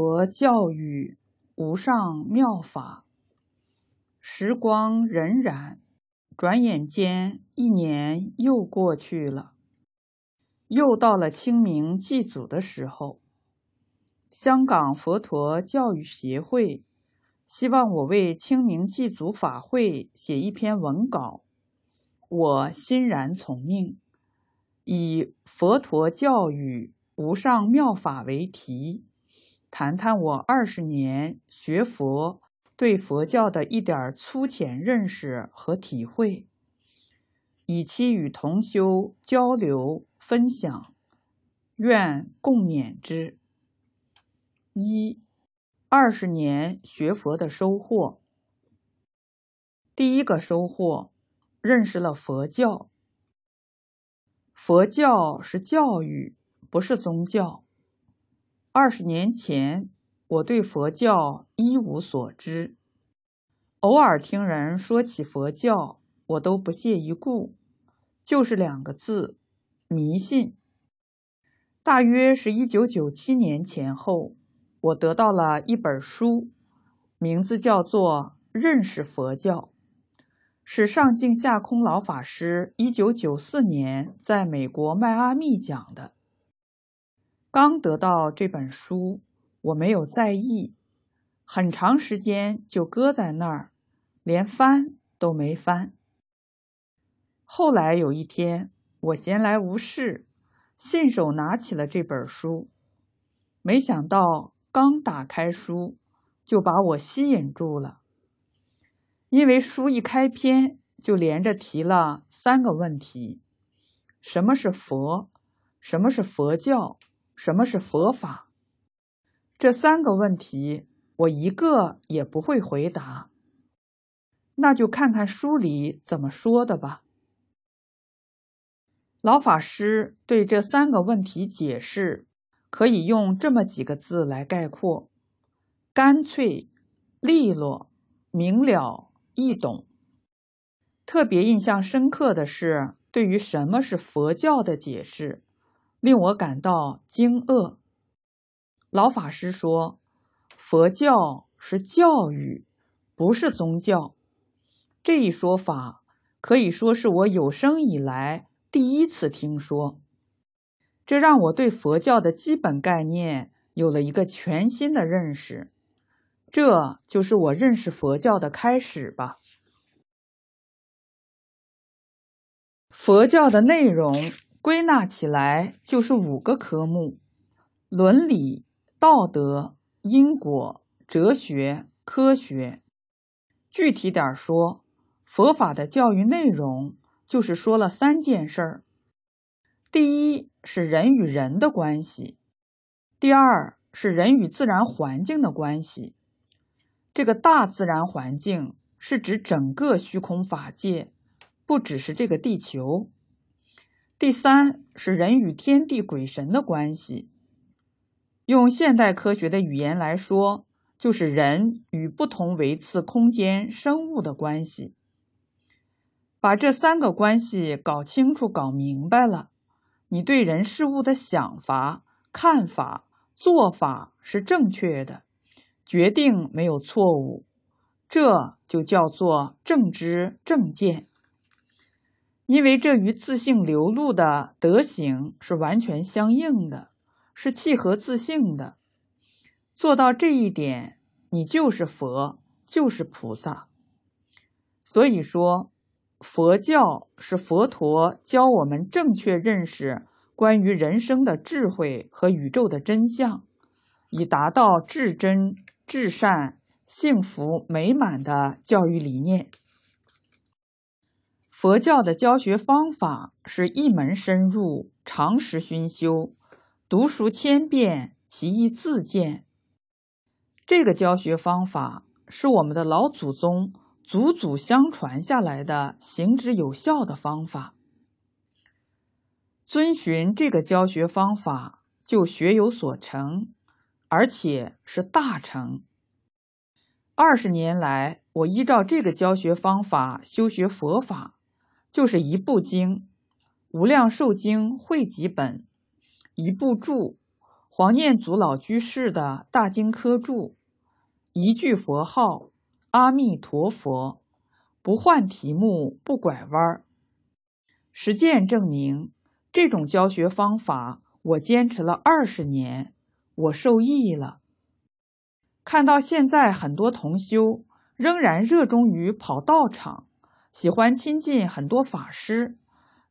佛教育无上妙法。时光荏苒，转眼间一年又过去了，又到了清明祭祖的时候。香港佛陀教育协会希望我为清明祭祖法会写一篇文稿，我欣然从命，以“佛陀教育无上妙法”为题。谈谈我二十年学佛对佛教的一点粗浅认识和体会，以期与同修交流分享，愿共勉之。一，二十年学佛的收获。第一个收获，认识了佛教。佛教是教育，不是宗教。二十年前，我对佛教一无所知，偶尔听人说起佛教，我都不屑一顾，就是两个字：迷信。大约是一九九七年前后，我得到了一本书，名字叫做《认识佛教》，是上净下空老法师一九九四年在美国迈阿密讲的。刚得到这本书，我没有在意，很长时间就搁在那儿，连翻都没翻。后来有一天，我闲来无事，信手拿起了这本书，没想到刚打开书，就把我吸引住了。因为书一开篇，就连着提了三个问题：什么是佛？什么是佛教？什么是佛法？这三个问题我一个也不会回答。那就看看书里怎么说的吧。老法师对这三个问题解释，可以用这么几个字来概括：干脆、利落、明了、易懂。特别印象深刻的是，对于什么是佛教的解释。令我感到惊愕，老法师说：“佛教是教育，不是宗教。”这一说法可以说是我有生以来第一次听说，这让我对佛教的基本概念有了一个全新的认识。这就是我认识佛教的开始吧。佛教的内容。归纳起来就是五个科目：伦理、道德、因果、哲学、科学。具体点说，佛法的教育内容就是说了三件事儿：第一是人与人的关系；第二是人与自然环境的关系。这个大自然环境是指整个虚空法界，不只是这个地球。第三是人与天地鬼神的关系，用现代科学的语言来说，就是人与不同维次空间生物的关系。把这三个关系搞清楚、搞明白了，你对人事物的想法、看法、做法是正确的，决定没有错误，这就叫做正知正见。因为这与自性流露的德行是完全相应的，是契合自性的。做到这一点，你就是佛，就是菩萨。所以说，佛教是佛陀教我们正确认识关于人生的智慧和宇宙的真相，以达到至真至善、幸福美满的教育理念。佛教的教学方法是一门深入，常识熏修，读熟千遍，其义自见。这个教学方法是我们的老祖宗祖祖相传下来的行之有效的方法。遵循这个教学方法，就学有所成，而且是大成。二十年来，我依照这个教学方法修学佛法。就是一部经《无量寿经》汇集本，一部注黄念祖老居士的大经科注，一句佛号“阿弥陀佛”，不换题目，不拐弯儿。实践证明，这种教学方法，我坚持了二十年，我受益了。看到现在很多同修仍然热衷于跑道场。喜欢亲近很多法师，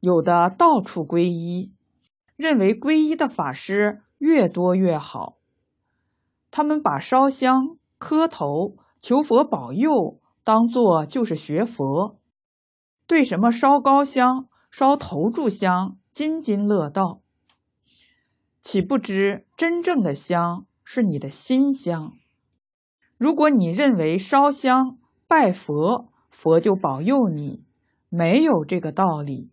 有的到处皈依，认为皈依的法师越多越好。他们把烧香、磕头、求佛保佑当做就是学佛，对什么烧高香、烧头炷香津津乐道，岂不知真正的香是你的心香。如果你认为烧香拜佛，佛就保佑你，没有这个道理。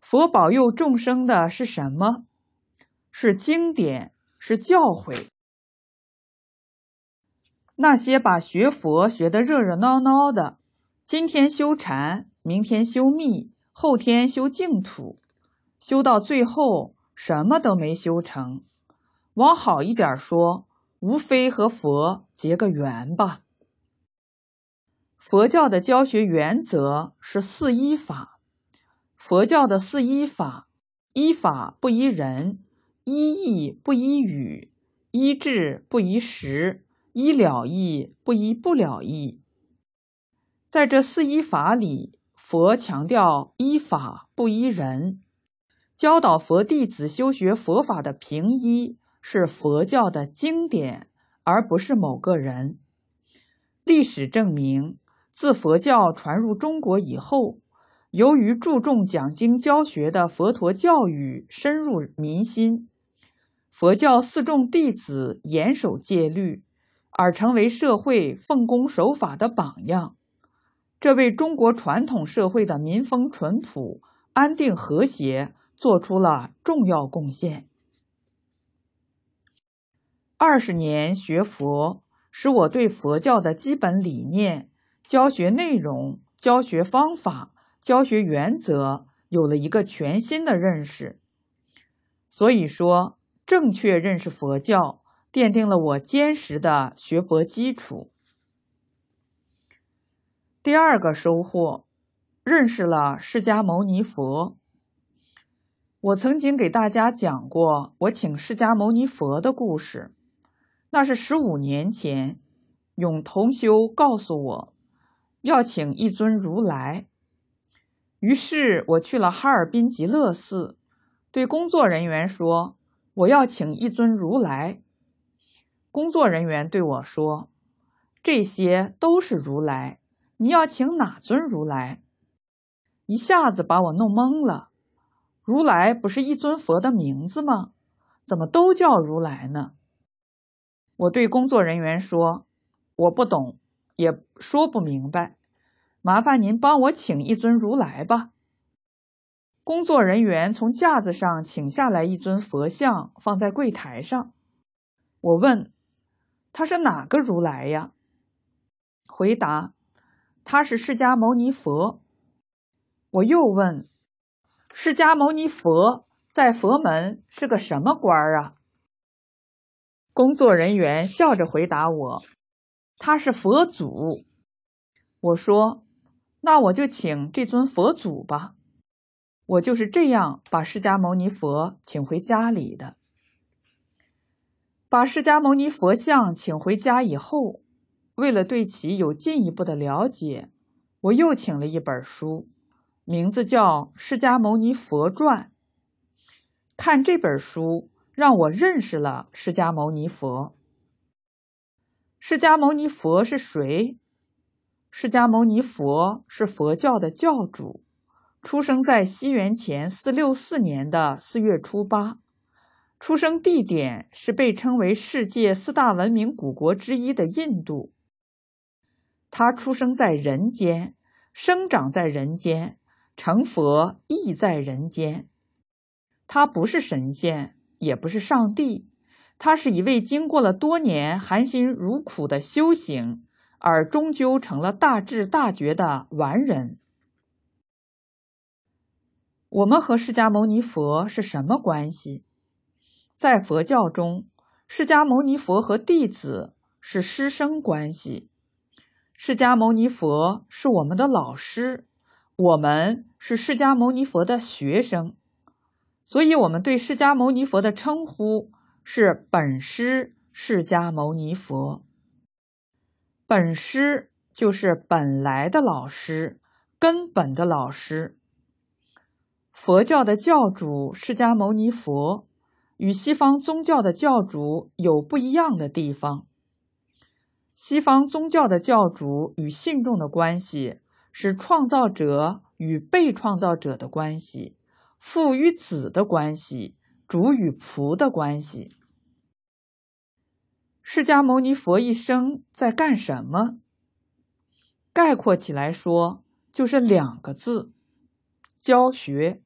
佛保佑众生的是什么？是经典，是教诲。那些把学佛学的热热闹闹的，今天修禅，明天修密，后天修净土，修到最后什么都没修成，往好一点说，无非和佛结个缘吧。佛教的教学原则是四依法。佛教的四依法：依法不依人，依义不依语，依智不依时，依了义不依不了义。在这四依法里，佛强调依法不依人，教导佛弟子修学佛法的平依是佛教的经典，而不是某个人。历史证明。自佛教传入中国以后，由于注重讲经教学的佛陀教育深入民心，佛教四众弟子严守戒律，而成为社会奉公守法的榜样，这为中国传统社会的民风淳朴、安定和谐做出了重要贡献。二十年学佛，使我对佛教的基本理念。教学内容、教学方法、教学原则有了一个全新的认识。所以说，正确认识佛教，奠定了我坚实的学佛基础。第二个收获，认识了释迦牟尼佛。我曾经给大家讲过我请释迦牟尼佛的故事，那是十五年前，永同修告诉我。要请一尊如来，于是我去了哈尔滨极乐寺，对工作人员说：“我要请一尊如来。”工作人员对我说：“这些都是如来，你要请哪尊如来？”一下子把我弄懵了。如来不是一尊佛的名字吗？怎么都叫如来呢？我对工作人员说：“我不懂，也说不明白。”麻烦您帮我请一尊如来吧。工作人员从架子上请下来一尊佛像，放在柜台上。我问：“他是哪个如来呀？”回答：“他是释迦牟尼佛。”我又问：“释迦牟尼佛在佛门是个什么官儿啊？”工作人员笑着回答我：“他是佛祖。”我说。那我就请这尊佛祖吧，我就是这样把释迦牟尼佛请回家里的。把释迦牟尼佛像请回家以后，为了对其有进一步的了解，我又请了一本书，名字叫《释迦牟尼佛传》。看这本书，让我认识了释迦牟尼佛。释迦牟尼佛是谁？释迦牟尼佛是佛教的教主，出生在西元前四六四年的四月初八，出生地点是被称为世界四大文明古国之一的印度。他出生在人间，生长在人间，成佛亦在人间。他不是神仙，也不是上帝，他是一位经过了多年含辛茹苦的修行。而终究成了大智大觉的完人。我们和释迦牟尼佛是什么关系？在佛教中，释迦牟尼佛和弟子是师生关系。释迦牟尼佛是我们的老师，我们是释迦牟尼佛的学生。所以，我们对释迦牟尼佛的称呼是“本师释迦牟尼佛”。本师就是本来的老师，根本的老师。佛教的教主释迦牟尼佛，与西方宗教的教主有不一样的地方。西方宗教的教主与信众的关系是创造者与被创造者的关系，父与子的关系，主与仆的关系。释迦牟尼佛一生在干什么？概括起来说，就是两个字：教学。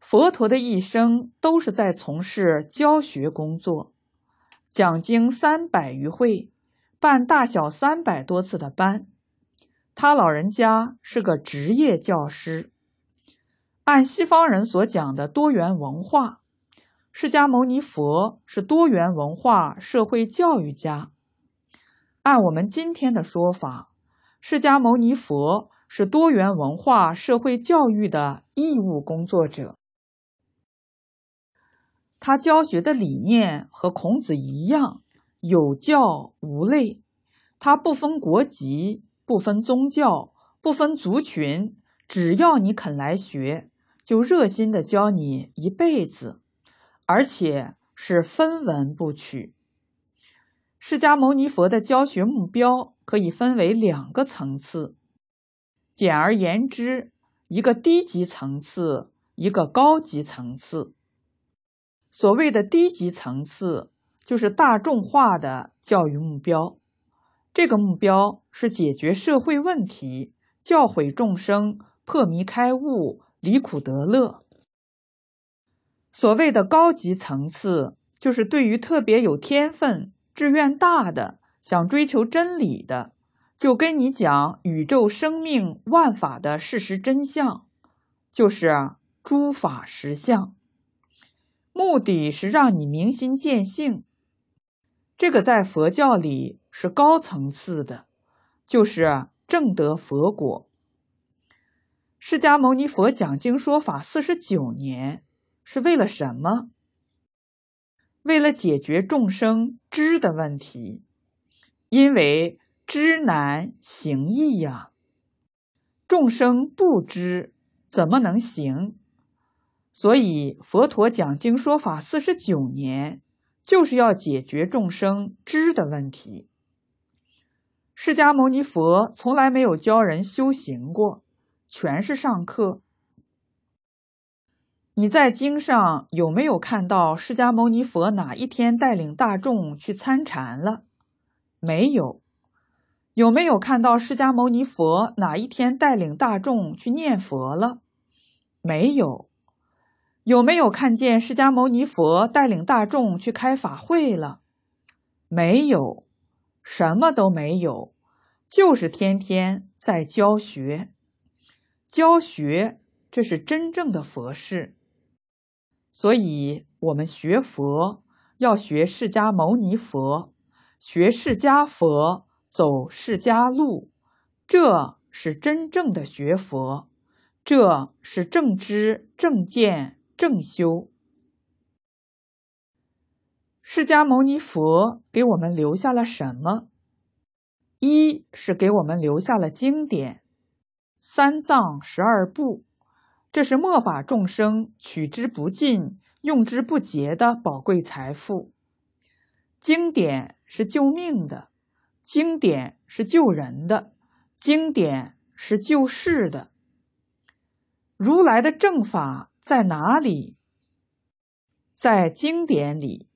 佛陀的一生都是在从事教学工作，讲经三百余会，办大小三百多次的班。他老人家是个职业教师。按西方人所讲的多元文化。释迦牟尼佛是多元文化社会教育家。按我们今天的说法，释迦牟尼佛是多元文化社会教育的义务工作者。他教学的理念和孔子一样，有教无类。他不分国籍，不分宗教，不分族群，只要你肯来学，就热心的教你一辈子。而且是分文不取。释迦牟尼佛的教学目标可以分为两个层次，简而言之，一个低级层次，一个高级层次。所谓的低级层次，就是大众化的教育目标，这个目标是解决社会问题，教诲众生，破迷开悟，离苦得乐。所谓的高级层次，就是对于特别有天分、志愿大的、想追求真理的，就跟你讲宇宙生命万法的事实真相，就是诸法实相，目的是让你明心见性。这个在佛教里是高层次的，就是正得佛果。释迦牟尼佛讲经说法四十九年。是为了什么？为了解决众生知的问题，因为知难行易呀，众生不知怎么能行？所以佛陀讲经说法四十九年，就是要解决众生知的问题。释迦牟尼佛从来没有教人修行过，全是上课。你在经上有没有看到释迦牟尼佛哪一天带领大众去参禅了？没有。有没有看到释迦牟尼佛哪一天带领大众去念佛了？没有。有没有看见释迦牟尼佛带领大众去开法会了？没有。什么都没有，就是天天在教学。教学，这是真正的佛事。所以，我们学佛要学释迦牟尼佛，学释迦佛走释迦路，这是真正的学佛，这是正知正见正修。释迦牟尼佛给我们留下了什么？一是给我们留下了经典，《三藏十二部》。这是末法众生取之不尽、用之不竭的宝贵财富。经典是救命的，经典是救人的，经典是救世的。如来的正法在哪里？在经典里。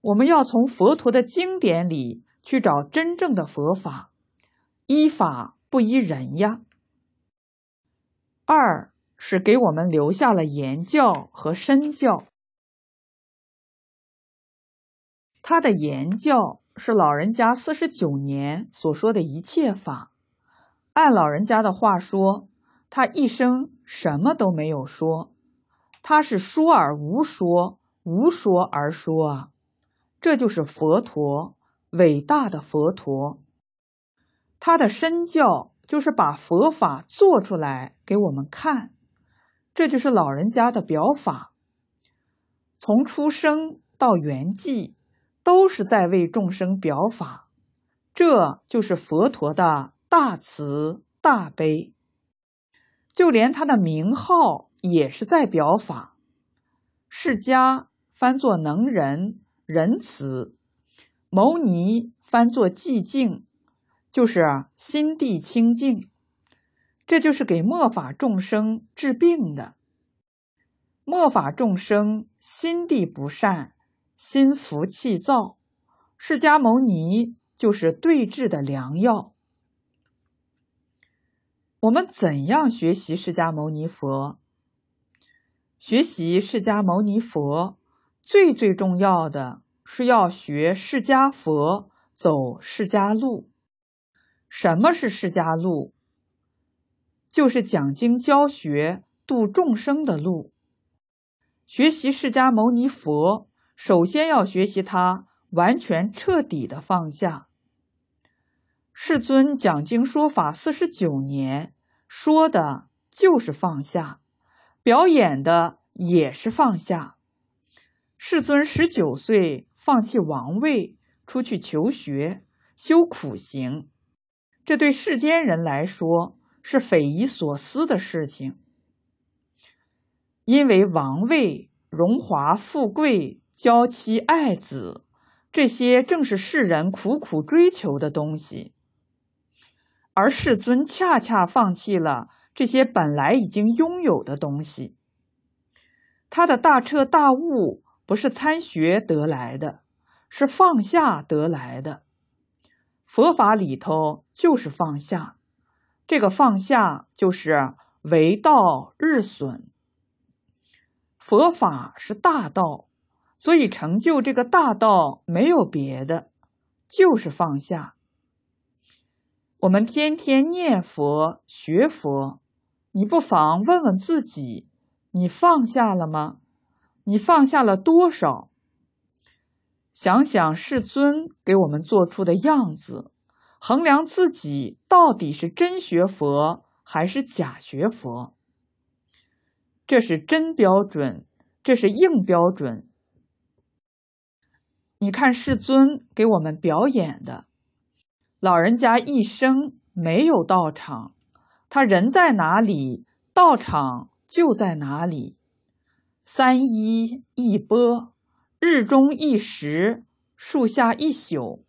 我们要从佛陀的经典里去找真正的佛法，依法不依人呀。二。是给我们留下了言教和身教。他的言教是老人家四十九年所说的一切法，按老人家的话说，他一生什么都没有说，他是说而无说，无说而说啊，这就是佛陀，伟大的佛陀。他的身教就是把佛法做出来给我们看。这就是老人家的表法，从出生到圆寂，都是在为众生表法。这就是佛陀的大慈大悲，就连他的名号也是在表法。释迦翻作能人仁慈；牟尼翻作寂静，就是心地清净。这就是给末法众生治病的。末法众生心地不善，心浮气躁，释迦牟尼就是对治的良药。我们怎样学习释迦牟尼佛？学习释迦牟尼佛，最最重要的是要学释迦佛走释迦路。什么是释迦路？就是讲经教学度众生的路。学习释迦牟尼佛，首先要学习他完全彻底的放下。世尊讲经说法四十九年，说的就是放下，表演的也是放下。世尊十九岁放弃王位，出去求学修苦行，这对世间人来说。是匪夷所思的事情，因为王位、荣华富贵、娇妻爱子，这些正是世人苦苦追求的东西，而世尊恰恰放弃了这些本来已经拥有的东西。他的大彻大悟不是参学得来的，是放下得来的。佛法里头就是放下。这个放下就是为道日损，佛法是大道，所以成就这个大道没有别的，就是放下。我们天天念佛学佛，你不妨问问自己：你放下了吗？你放下了多少？想想世尊给我们做出的样子。衡量自己到底是真学佛还是假学佛，这是真标准，这是硬标准。你看世尊给我们表演的，老人家一生没有道场，他人在哪里，道场就在哪里。三一一波，日中一时，树下一宿。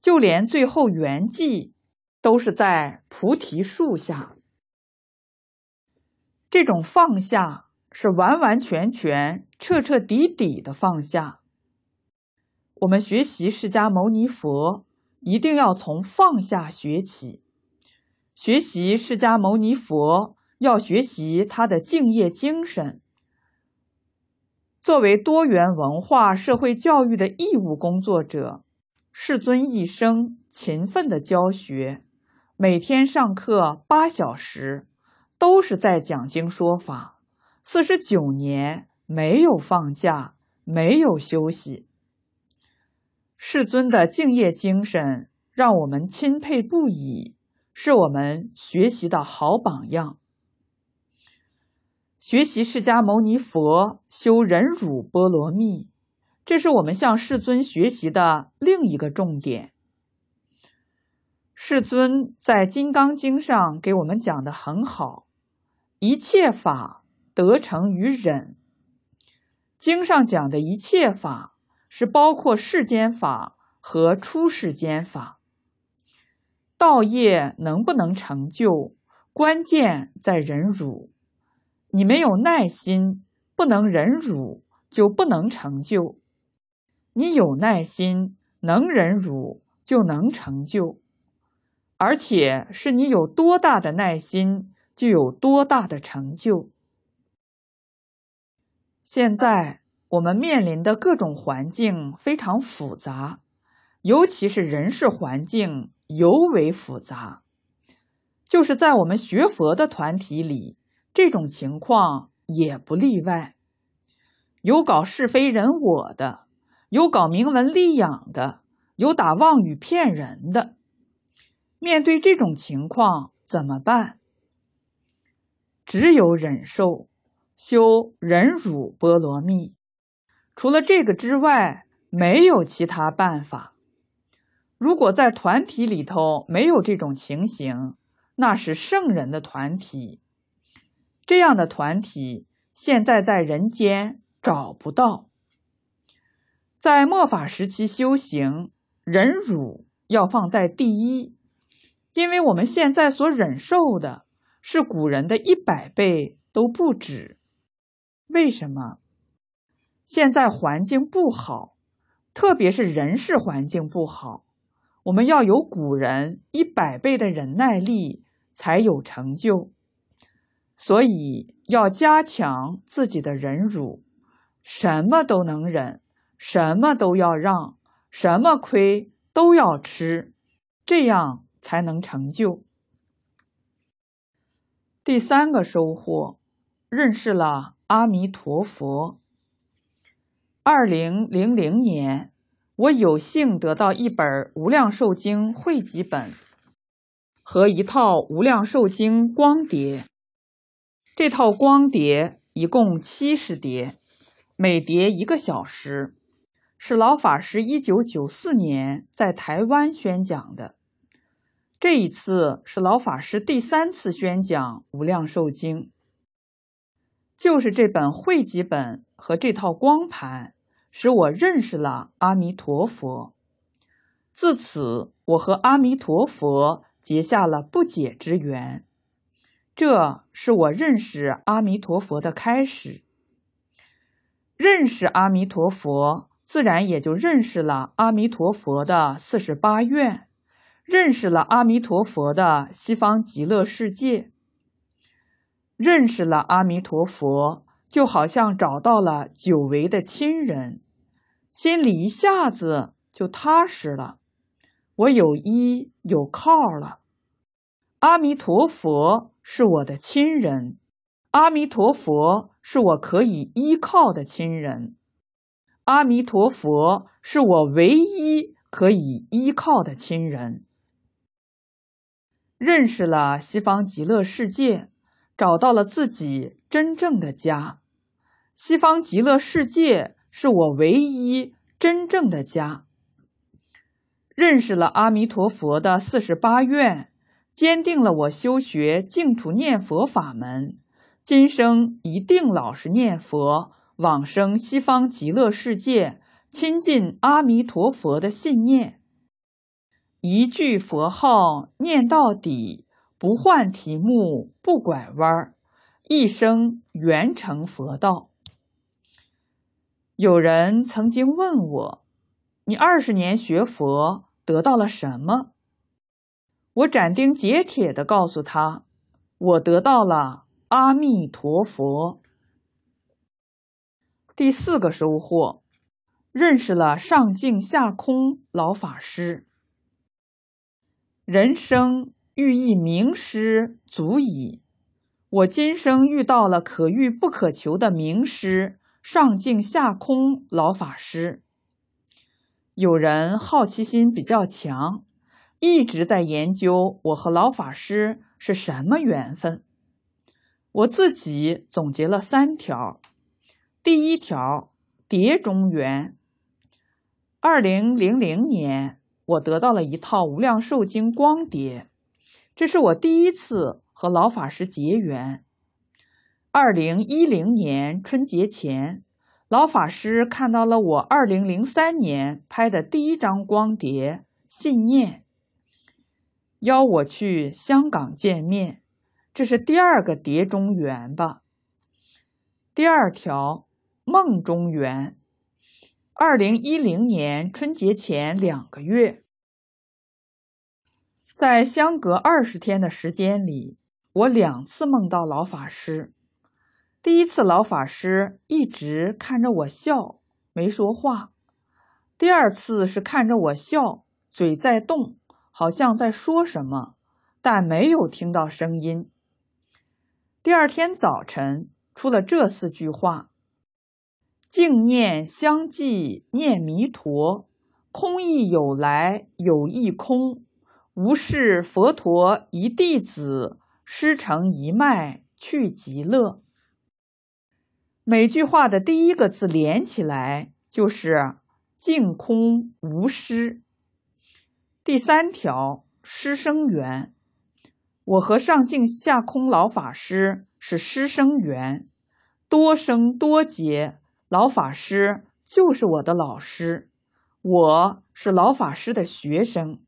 就连最后圆寂，都是在菩提树下。这种放下是完完全全、彻彻底底的放下。我们学习释迦牟尼佛，一定要从放下学起。学习释迦牟尼佛，要学习他的敬业精神。作为多元文化社会教育的义务工作者。世尊一生勤奋的教学，每天上课八小时，都是在讲经说法。四十九年没有放假，没有休息。世尊的敬业精神让我们钦佩不已，是我们学习的好榜样。学习释迦牟尼佛修忍辱波罗蜜。这是我们向世尊学习的另一个重点。世尊在《金刚经》上给我们讲的很好：“一切法得成于忍。”经上讲的一切法是包括世间法和出世间法。道业能不能成就，关键在忍辱。你没有耐心，不能忍辱，就不能成就。你有耐心，能忍辱，就能成就，而且是你有多大的耐心，就有多大的成就。现在我们面临的各种环境非常复杂，尤其是人事环境尤为复杂，就是在我们学佛的团体里，这种情况也不例外，有搞是非人我的。有搞明文利养的，有打妄语骗人的。面对这种情况怎么办？只有忍受，修忍辱波罗蜜。除了这个之外，没有其他办法。如果在团体里头没有这种情形，那是圣人的团体。这样的团体现在在人间找不到。在末法时期修行，忍辱要放在第一，因为我们现在所忍受的，是古人的一百倍都不止。为什么？现在环境不好，特别是人事环境不好，我们要有古人一百倍的忍耐力，才有成就。所以要加强自己的忍辱，什么都能忍。什么都要让，什么亏都要吃，这样才能成就。第三个收获，认识了阿弥陀佛。二零零零年，我有幸得到一本《无量寿经》汇集本和一套《无量寿经》光碟。这套光碟一共七十碟，每碟一个小时。是老法师一九九四年在台湾宣讲的。这一次是老法师第三次宣讲《无量寿经》。就是这本汇集本和这套光盘，使我认识了阿弥陀佛。自此，我和阿弥陀佛结下了不解之缘。这是我认识阿弥陀佛的开始。认识阿弥陀佛。自然也就认识了阿弥陀佛的四十八愿，认识了阿弥陀佛的西方极乐世界，认识了阿弥陀佛，就好像找到了久违的亲人，心里一下子就踏实了。我有依有靠了，阿弥陀佛是我的亲人，阿弥陀佛是我可以依靠的亲人。阿弥陀佛是我唯一可以依靠的亲人。认识了西方极乐世界，找到了自己真正的家。西方极乐世界是我唯一真正的家。认识了阿弥陀佛的四十八愿，坚定了我修学净土念佛法门。今生一定老实念佛。往生西方极乐世界，亲近阿弥陀佛的信念，一句佛号念到底，不换题目，不拐弯儿，一生圆成佛道。有人曾经问我：“你二十年学佛得到了什么？”我斩钉截铁地告诉他：“我得到了阿弥陀佛。”第四个收获，认识了上净下空老法师。人生遇一名师足矣，我今生遇到了可遇不可求的名师——上净下空老法师。有人好奇心比较强，一直在研究我和老法师是什么缘分。我自己总结了三条。第一条碟中缘。二零零零年，我得到了一套《无量寿经》光碟，这是我第一次和老法师结缘。二零一零年春节前，老法师看到了我二零零三年拍的第一张光碟《信念》，邀我去香港见面，这是第二个碟中缘吧。第二条。梦中缘，二零一零年春节前两个月，在相隔二十天的时间里，我两次梦到老法师。第一次，老法师一直看着我笑，没说话；第二次是看着我笑，嘴在动，好像在说什么，但没有听到声音。第二天早晨，出了这四句话。净念相继，念弥陀。空亦有来，有亦空。无是佛陀一弟子，师承一脉去极乐。每句话的第一个字连起来就是净空无师。第三条，师生缘。我和上净下空老法师是师生缘，多生多劫。老法师就是我的老师，我是老法师的学生。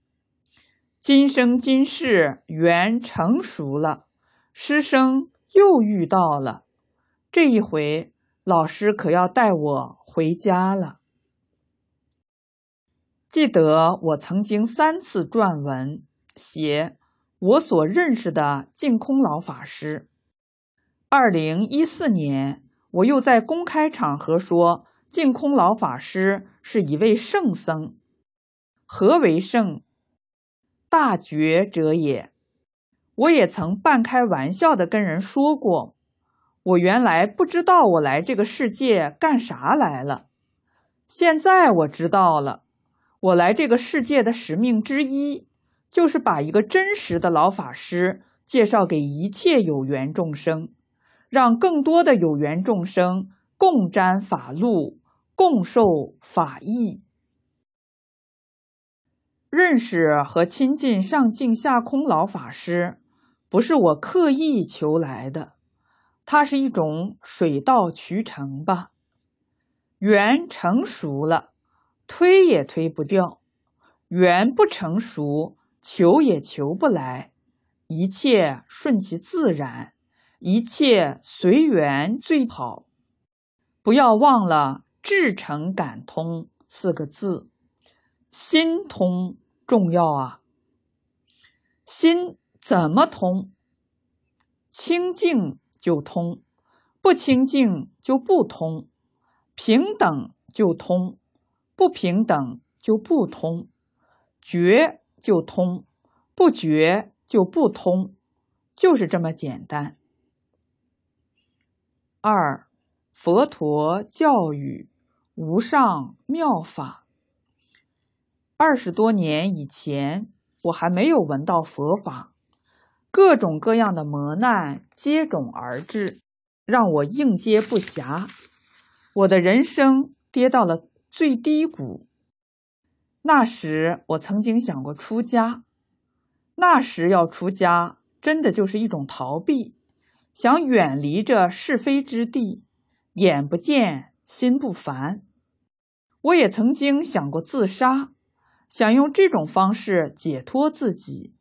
今生今世缘成熟了，师生又遇到了。这一回，老师可要带我回家了。记得我曾经三次撰文写我所认识的净空老法师。二零一四年。我又在公开场合说，净空老法师是一位圣僧，何为圣？大觉者也。我也曾半开玩笑的跟人说过，我原来不知道我来这个世界干啥来了，现在我知道了，我来这个世界的使命之一，就是把一个真实的老法师介绍给一切有缘众生。让更多的有缘众生共沾法露，共受法益。认识和亲近上净下空老法师，不是我刻意求来的，它是一种水到渠成吧。缘成熟了，推也推不掉；缘不成熟，求也求不来。一切顺其自然。一切随缘最好，不要忘了“至诚感通”四个字，心通重要啊。心怎么通？清净就通，不清净就不通；平等就通，不平等就不通；觉就通，不觉就不通，就是这么简单。二，佛陀教育无上妙法。二十多年以前，我还没有闻到佛法，各种各样的磨难接踵而至，让我应接不暇。我的人生跌到了最低谷。那时我曾经想过出家，那时要出家，真的就是一种逃避。想远离这是非之地，眼不见心不烦。我也曾经想过自杀，想用这种方式解脱自己，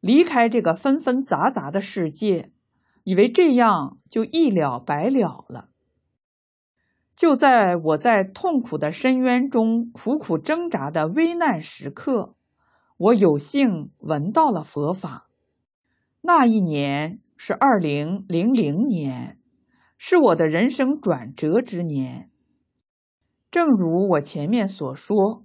离开这个纷纷杂杂的世界，以为这样就一了百了了。就在我在痛苦的深渊中苦苦挣扎的危难时刻，我有幸闻到了佛法。那一年。是二零零零年，是我的人生转折之年。正如我前面所说，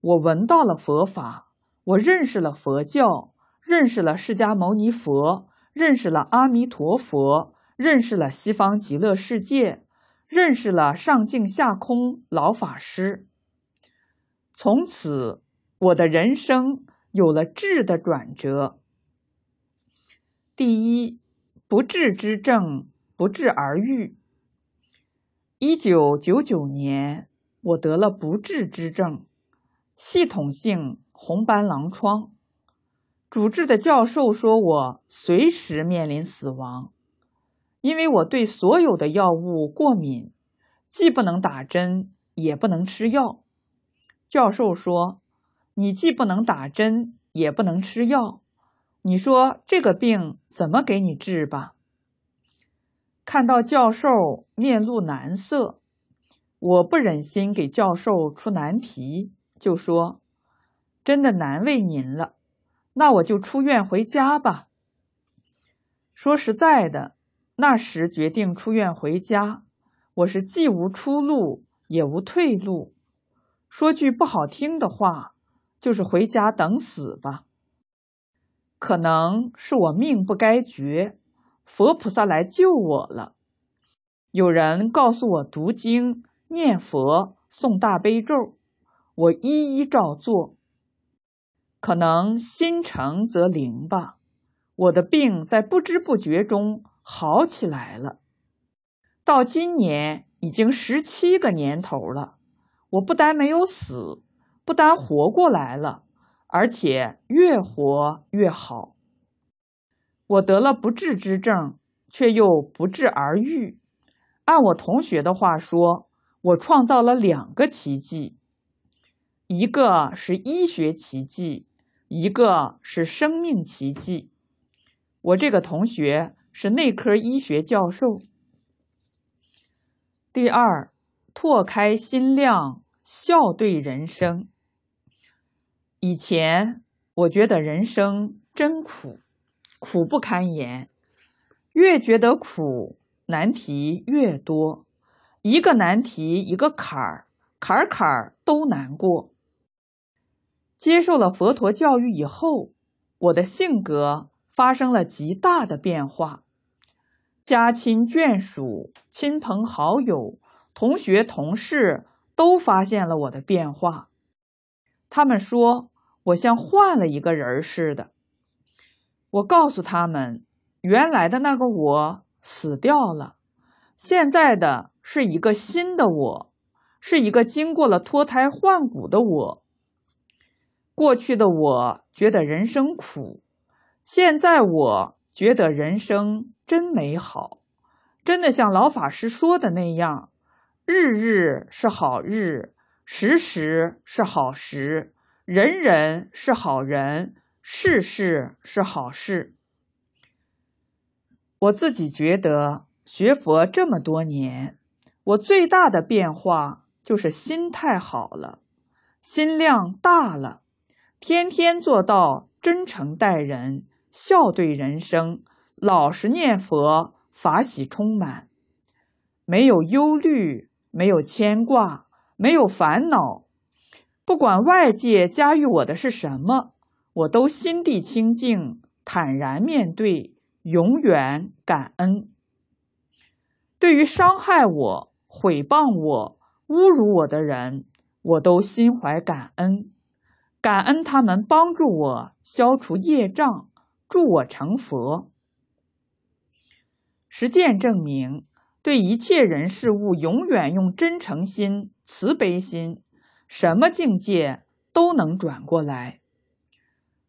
我闻到了佛法，我认识了佛教，认识了释迦牟尼佛，认识了阿弥陀佛，认识了西方极乐世界，认识了上净下空老法师。从此，我的人生有了质的转折。第一。不治之症，不治而愈。一九九九年，我得了不治之症——系统性红斑狼疮。主治的教授说我随时面临死亡，因为我对所有的药物过敏，既不能打针，也不能吃药。教授说：“你既不能打针，也不能吃药。”你说这个病怎么给你治吧？看到教授面露难色，我不忍心给教授出难题，就说：“真的难为您了，那我就出院回家吧。”说实在的，那时决定出院回家，我是既无出路也无退路，说句不好听的话，就是回家等死吧。可能是我命不该绝，佛菩萨来救我了。有人告诉我读经、念佛、诵大悲咒，我一一照做。可能心诚则灵吧，我的病在不知不觉中好起来了。到今年已经十七个年头了，我不但没有死，不单活过来了。而且越活越好。我得了不治之症，却又不治而愈。按我同学的话说，我创造了两个奇迹：一个是医学奇迹，一个是生命奇迹。我这个同学是内科医学教授。第二，拓开心量，笑对人生。以前我觉得人生真苦，苦不堪言，越觉得苦，难题越多，一个难题一个坎儿，坎儿坎儿都难过。接受了佛陀教育以后，我的性格发生了极大的变化，家亲眷属、亲朋好友、同学同事都发现了我的变化，他们说。我像换了一个人似的。我告诉他们，原来的那个我死掉了，现在的是一个新的我，是一个经过了脱胎换骨的我。过去的我觉得人生苦，现在我觉得人生真美好，真的像老法师说的那样，日日是好日，时时是好时。人人是好人，事事是好事。我自己觉得学佛这么多年，我最大的变化就是心态好了，心量大了，天天做到真诚待人，笑对人生，老实念佛，法喜充满，没有忧虑，没有牵挂，没有烦恼。不管外界加驭我的是什么，我都心地清净，坦然面对，永远感恩。对于伤害我、毁谤我、侮辱我的人，我都心怀感恩，感恩他们帮助我消除业障，助我成佛。实践证明，对一切人事物，永远用真诚心、慈悲心。什么境界都能转过来。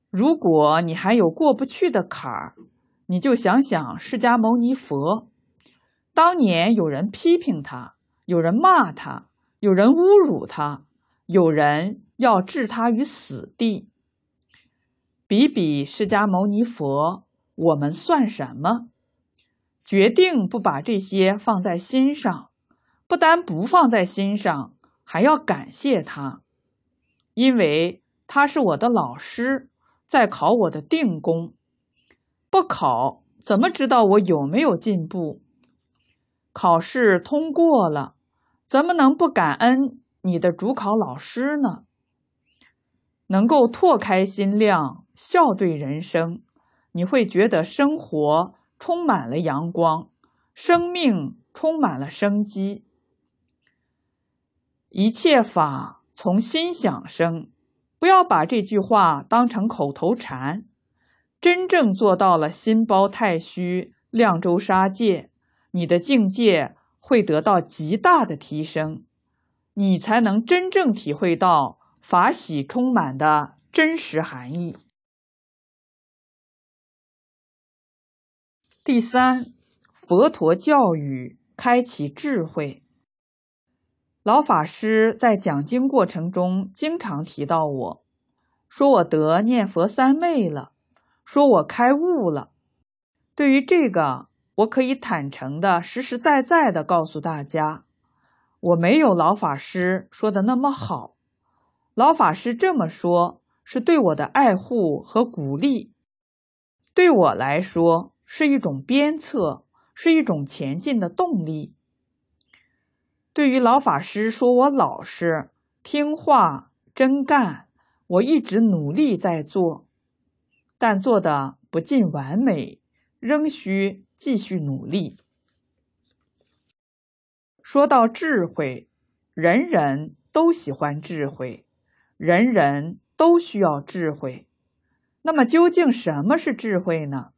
如果你还有过不去的坎儿，你就想想释迦牟尼佛。当年有人批评他，有人骂他，有人侮辱他，有人要置他于死地。比比释迦牟尼佛，我们算什么？决定不把这些放在心上，不但不放在心上。还要感谢他，因为他是我的老师，在考我的定功，不考怎么知道我有没有进步？考试通过了，怎么能不感恩你的主考老师呢？能够拓开心量，笑对人生，你会觉得生活充满了阳光，生命充满了生机。一切法从心想生，不要把这句话当成口头禅。真正做到了心包太虚，量周沙界，你的境界会得到极大的提升，你才能真正体会到法喜充满的真实含义。第三，佛陀教育开启智慧。老法师在讲经过程中经常提到我，说我得念佛三昧了，说我开悟了。对于这个，我可以坦诚的、实实在在的告诉大家，我没有老法师说的那么好。老法师这么说，是对我的爱护和鼓励，对我来说是一种鞭策，是一种前进的动力。对于老法师说：“我老实、听话、真干，我一直努力在做，但做的不尽完美，仍需继续努力。”说到智慧，人人都喜欢智慧，人人都需要智慧。那么，究竟什么是智慧呢？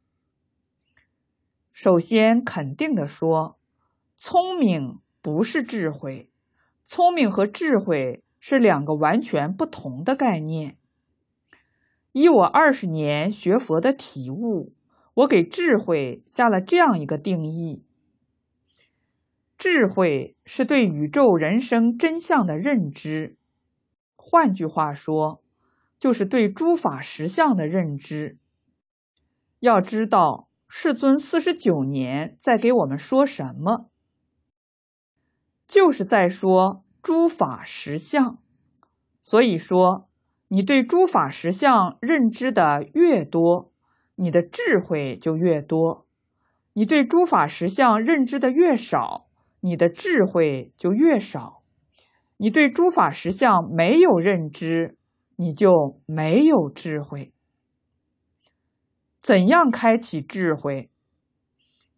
首先，肯定的说，聪明。不是智慧，聪明和智慧是两个完全不同的概念。以我二十年学佛的体悟，我给智慧下了这样一个定义：智慧是对宇宙人生真相的认知，换句话说，就是对诸法实相的认知。要知道，世尊四十九年在给我们说什么？就是在说诸法实相，所以说你对诸法实相认知的越多，你的智慧就越多；你对诸法实相认知的越少，你的智慧就越少；你对诸法实相没有认知，你就没有智慧。怎样开启智慧？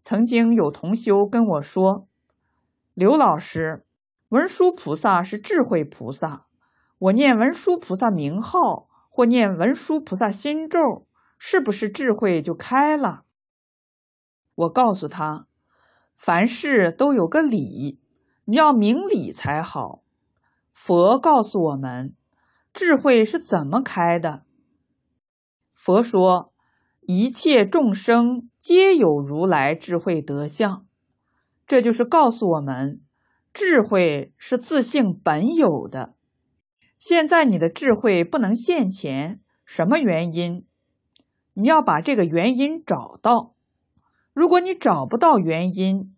曾经有同修跟我说。刘老师，文殊菩萨是智慧菩萨，我念文殊菩萨名号或念文殊菩萨心咒，是不是智慧就开了？我告诉他，凡事都有个理，你要明理才好。佛告诉我们，智慧是怎么开的？佛说，一切众生皆有如来智慧德相。这就是告诉我们，智慧是自性本有的。现在你的智慧不能现前，什么原因？你要把这个原因找到。如果你找不到原因，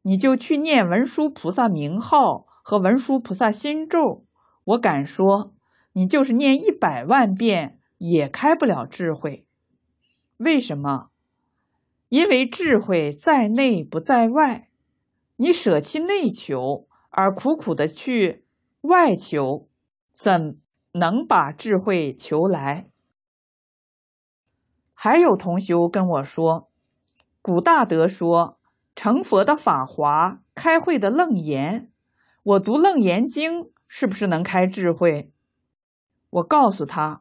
你就去念文殊菩萨名号和文殊菩萨心咒。我敢说，你就是念一百万遍也开不了智慧。为什么？因为智慧在内不在外。你舍弃内求而苦苦的去外求，怎能把智慧求来？还有同修跟我说，古大德说成佛的法华，开慧的楞严。我读楞严经是不是能开智慧？我告诉他，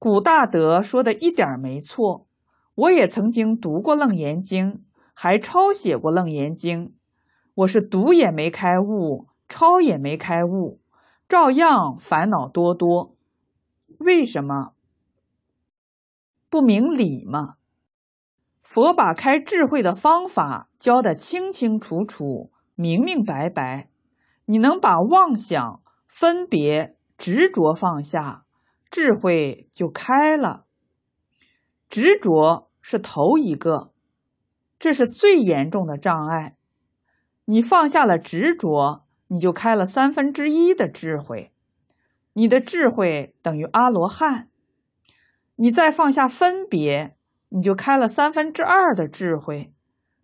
古大德说的一点没错。我也曾经读过楞严经，还抄写过楞严经。我是读也没开悟，抄也没开悟，照样烦恼多多。为什么不明理吗？佛把开智慧的方法教得清清楚楚、明明白白。你能把妄想、分别、执着放下，智慧就开了。执着是头一个，这是最严重的障碍。你放下了执着，你就开了三分之一的智慧，你的智慧等于阿罗汉。你再放下分别，你就开了三分之二的智慧，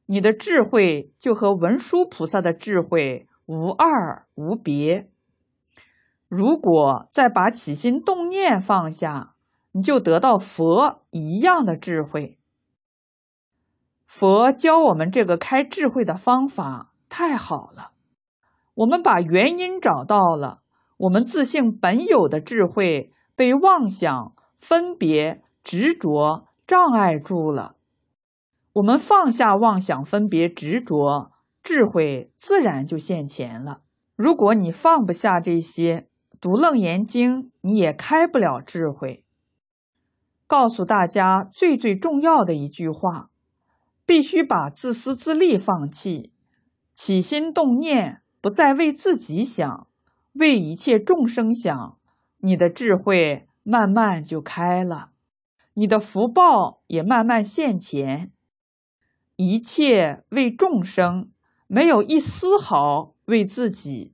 你的智慧就和文殊菩萨的智慧无二无别。如果再把起心动念放下，你就得到佛一样的智慧。佛教我们这个开智慧的方法。太好了，我们把原因找到了。我们自性本有的智慧被妄想、分别、执着障碍住了。我们放下妄想、分别、执着，智慧自然就现前了。如果你放不下这些，读《楞严经》，你也开不了智慧。告诉大家最最重要的一句话：必须把自私自利放弃。起心动念，不再为自己想，为一切众生想，你的智慧慢慢就开了，你的福报也慢慢现前。一切为众生，没有一丝毫为自己。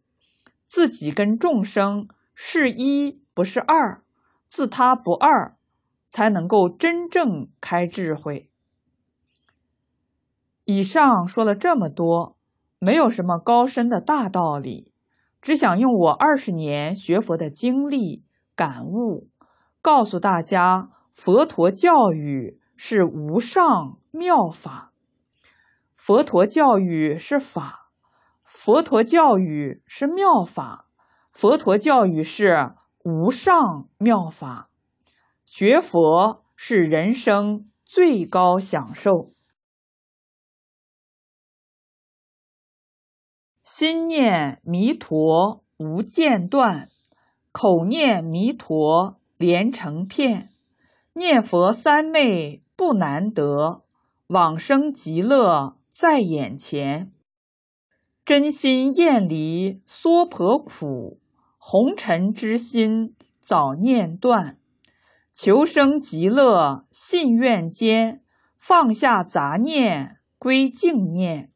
自己跟众生是一，不是二，自他不二，才能够真正开智慧。以上说了这么多。没有什么高深的大道理，只想用我二十年学佛的经历感悟，告诉大家：佛陀教育是无上妙法，佛陀教育是法，佛陀教育是妙法，佛陀教育是无上妙法。学佛是人生最高享受。心念弥陀无间断，口念弥陀连成片，念佛三昧不难得，往生极乐在眼前。真心厌离娑婆苦，红尘之心早念断，求生极乐信愿间，放下杂念归净念。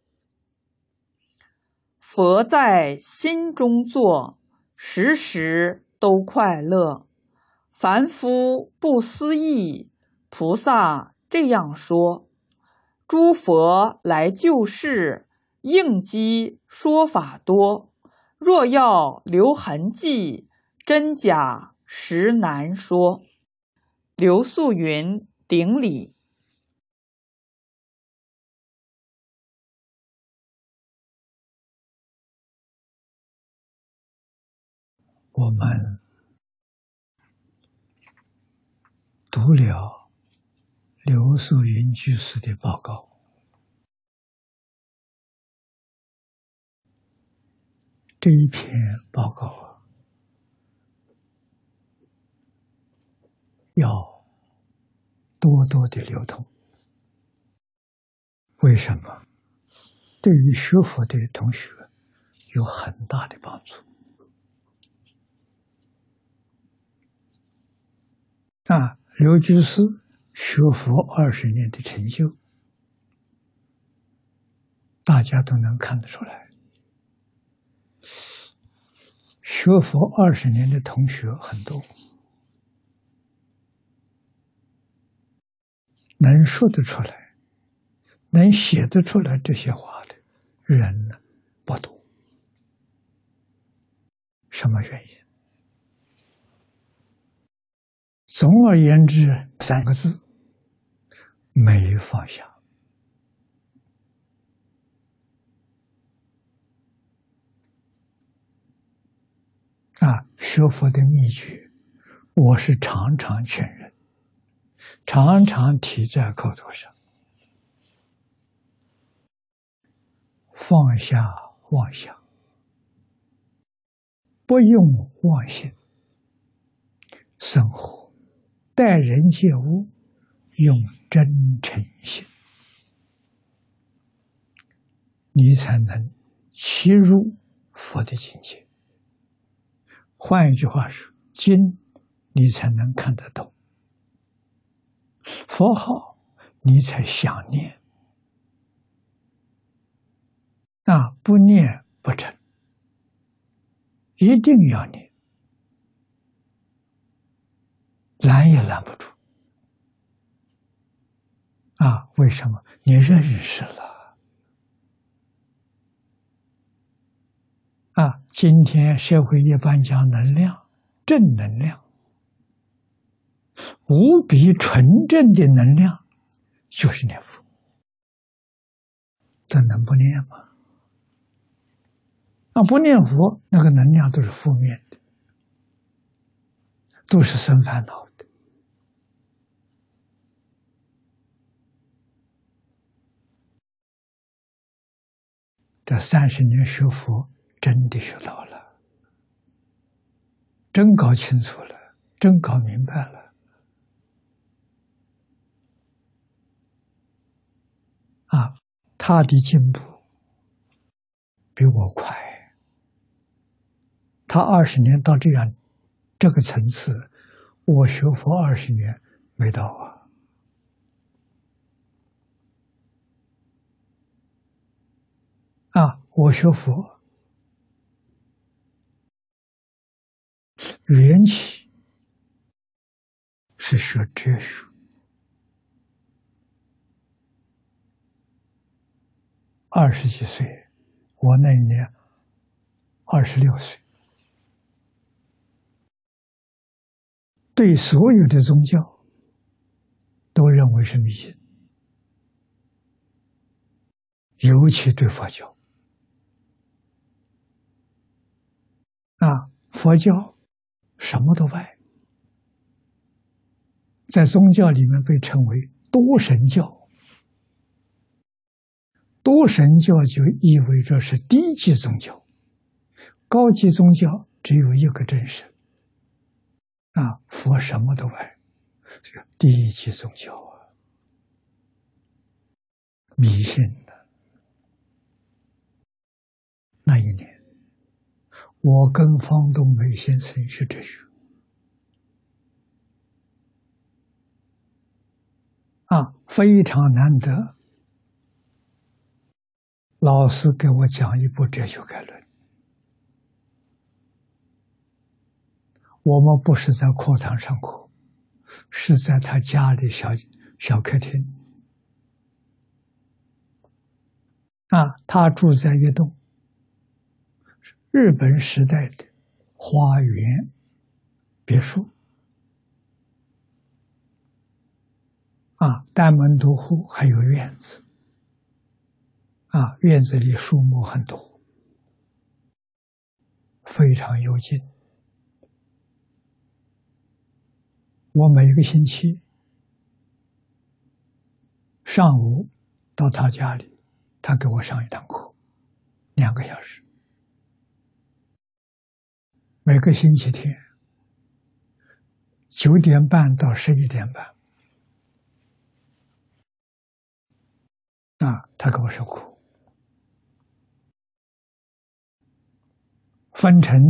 佛在心中坐，时时都快乐。凡夫不思议，菩萨这样说。诸佛来救世，应机说法多。若要留痕迹，真假实难说。刘素云顶礼。我们读了刘素云居士的报告，这一篇报告要多多的流通。为什么？对于学佛的同学有很大的帮助。刘居士学佛二十年的成就，大家都能看得出来。学佛二十年的同学很多，能说得出来、能写得出来这些话的人呢不多，什么原因？总而言之，三个字：没放下。啊，学佛的秘诀，我是常常劝人，常常提在口头上：放下妄想，不用妄心，生活。待人接物，用真诚心，你才能切入佛的境界。换一句话说，经你才能看得懂，佛号你才想念。那不念不成，一定要念。拦也拦不住啊！为什么你认识了啊？今天社会一般讲能量，正能量，无比纯正的能量就是念佛，这能不念吗？那不念佛，那个能量都是负面的，都是生烦恼。这三十年学佛，真的学到了，真搞清楚了，真搞明白了。啊，他的进步比我快，他二十年到这样这个层次，我学佛二十年没到啊。我学佛，缘起是学哲学。二十几岁，我那一年二十六岁，对所有的宗教都认为是迷信，尤其对佛教。啊，佛教什么都拜，在宗教里面被称为多神教。多神教就意味着是低级宗教，高级宗教只有一个真神。啊，佛什么都拜，这个低级宗教啊，迷信的那一年。我跟方东美先生学哲学啊，非常难得。老师给我讲一部《哲学概论》，我们不是在课堂上课，是在他家里小小客厅。啊，他住在一栋。日本时代的花园别墅啊，单门独户，还有院子啊，院子里树木很多，非常幽静。我每个星期上午到他家里，他给我上一堂课，两个小时。每个星期天，九点半到十一点半，啊，他给我受苦，分成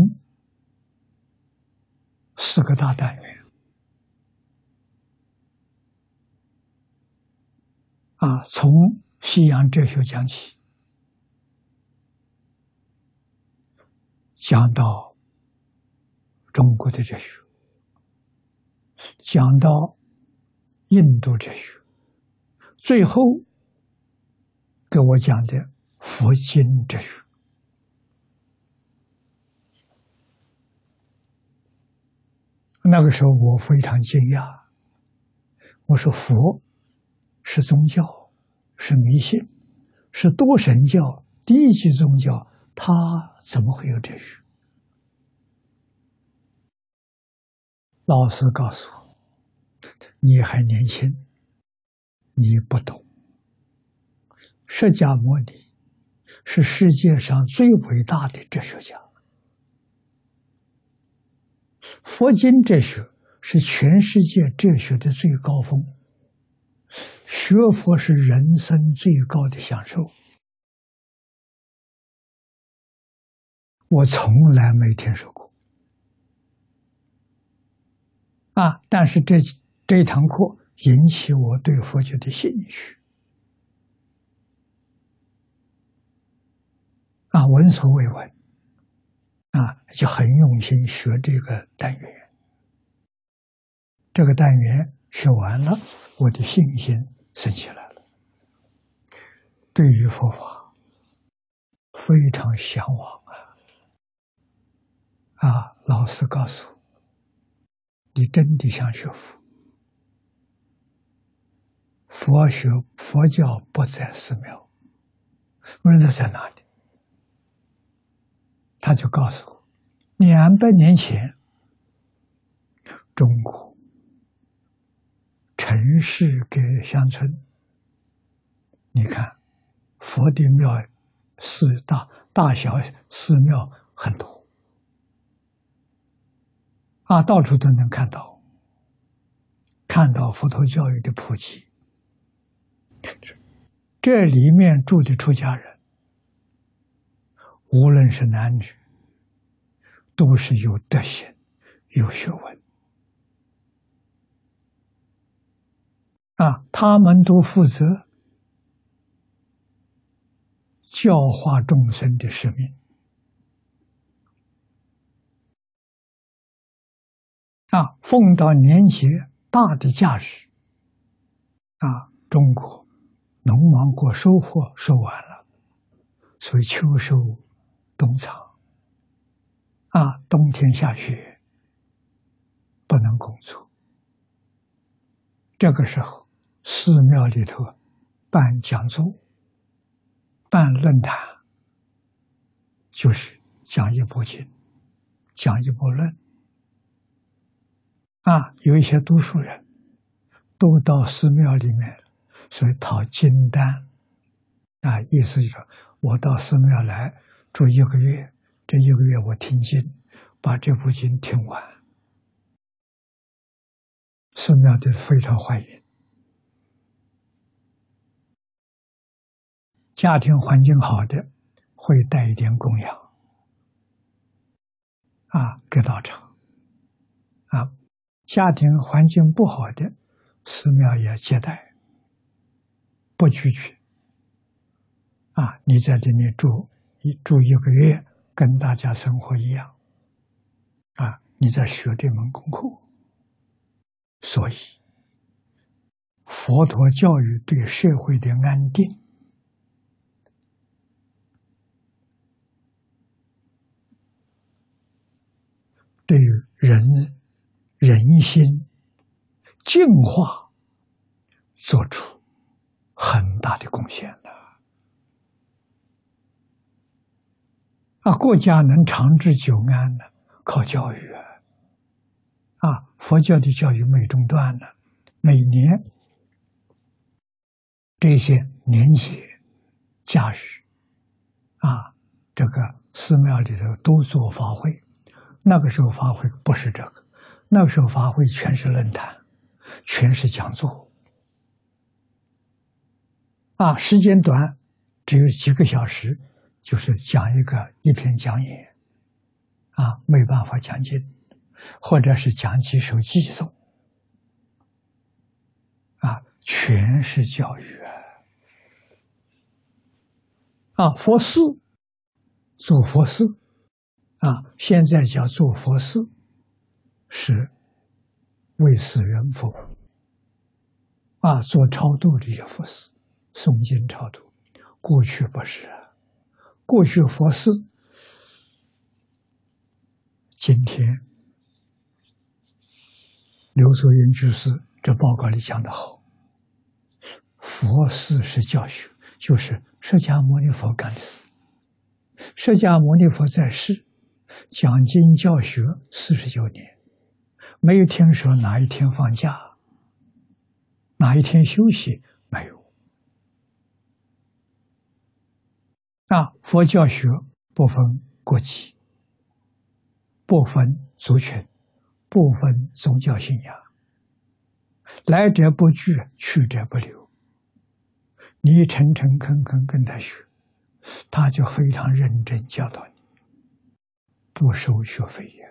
四个大单元，啊，从西洋哲学讲起，讲到。中国的哲学讲到印度哲学，最后给我讲的佛经哲学。那个时候我非常惊讶，我说佛是宗教，是迷信，是多神教、低级宗教，它怎么会有哲学？老师告诉我，你还年轻，你不懂。释迦牟尼是世界上最伟大的哲学家，佛经哲学是全世界哲学的最高峰。学佛是人生最高的享受，我从来没听说过。啊！但是这这一堂课引起我对佛教的兴趣，啊，闻所未闻，啊，就很用心学这个单元。这个单元学完了，我的信心升起来了，对于佛法非常向往啊！啊，老师告诉。你真的想学佛？佛学、佛教不在寺庙，问他在哪里？他就告诉我，两百年前，中国城市跟乡村，你看佛的庙、寺大、大小寺庙很多。啊，到处都能看到，看到佛陀教育的普及。这里面住的出家人，无论是男女，都是有德行、有学问啊，他们都负责教化众生的使命。啊，奉到年节大的架势。啊，中国农忙过收获收完了，所以秋收冬藏。啊，冬天下雪，不能工作。这个时候，寺庙里头办讲座、办论坛，就是讲一波经，讲一波论，啊，有一些读书人，都到寺庙里面，所以讨金丹。啊，意思就是我到寺庙来住一个月，这一个月我听经，把这部经听完。寺庙的非常欢迎。家庭环境好的，会带一点供养，啊，给道场。家庭环境不好的，寺庙也接待，不拒绝。啊，你在这里住一住一个月，跟大家生活一样。啊，你在学这门功课。所以，佛陀教育对社会的安定，对于人呢？人心净化做出很大的贡献的。啊！国家能长治久安呢，靠教育啊！佛教的教育没中断呢，每年这些年节假日啊，这个寺庙里头都做法会。那个时候法会不是这个。那时候，发挥全是论坛，全是讲座，啊，时间短，只有几个小时，就是讲一个一篇讲演，啊，没办法讲解，或者是讲几首寄诵，啊，全是教育，啊，佛寺，做佛寺，啊，现在叫做佛寺。是为死人佛啊做超度这些佛寺诵经超度。过去不是，过去佛寺。今天刘素云居士这报告里讲的好，佛寺是教学，就是释迦牟尼佛干的事。释迦牟尼佛在世讲经教学四十九年。没有听说哪一天放假，哪一天休息，没有。那佛教学不分国籍，不分族群，不分宗教信仰，来者不拒，去者不留。你诚诚恳恳跟他学，他就非常认真教导你，不收学费。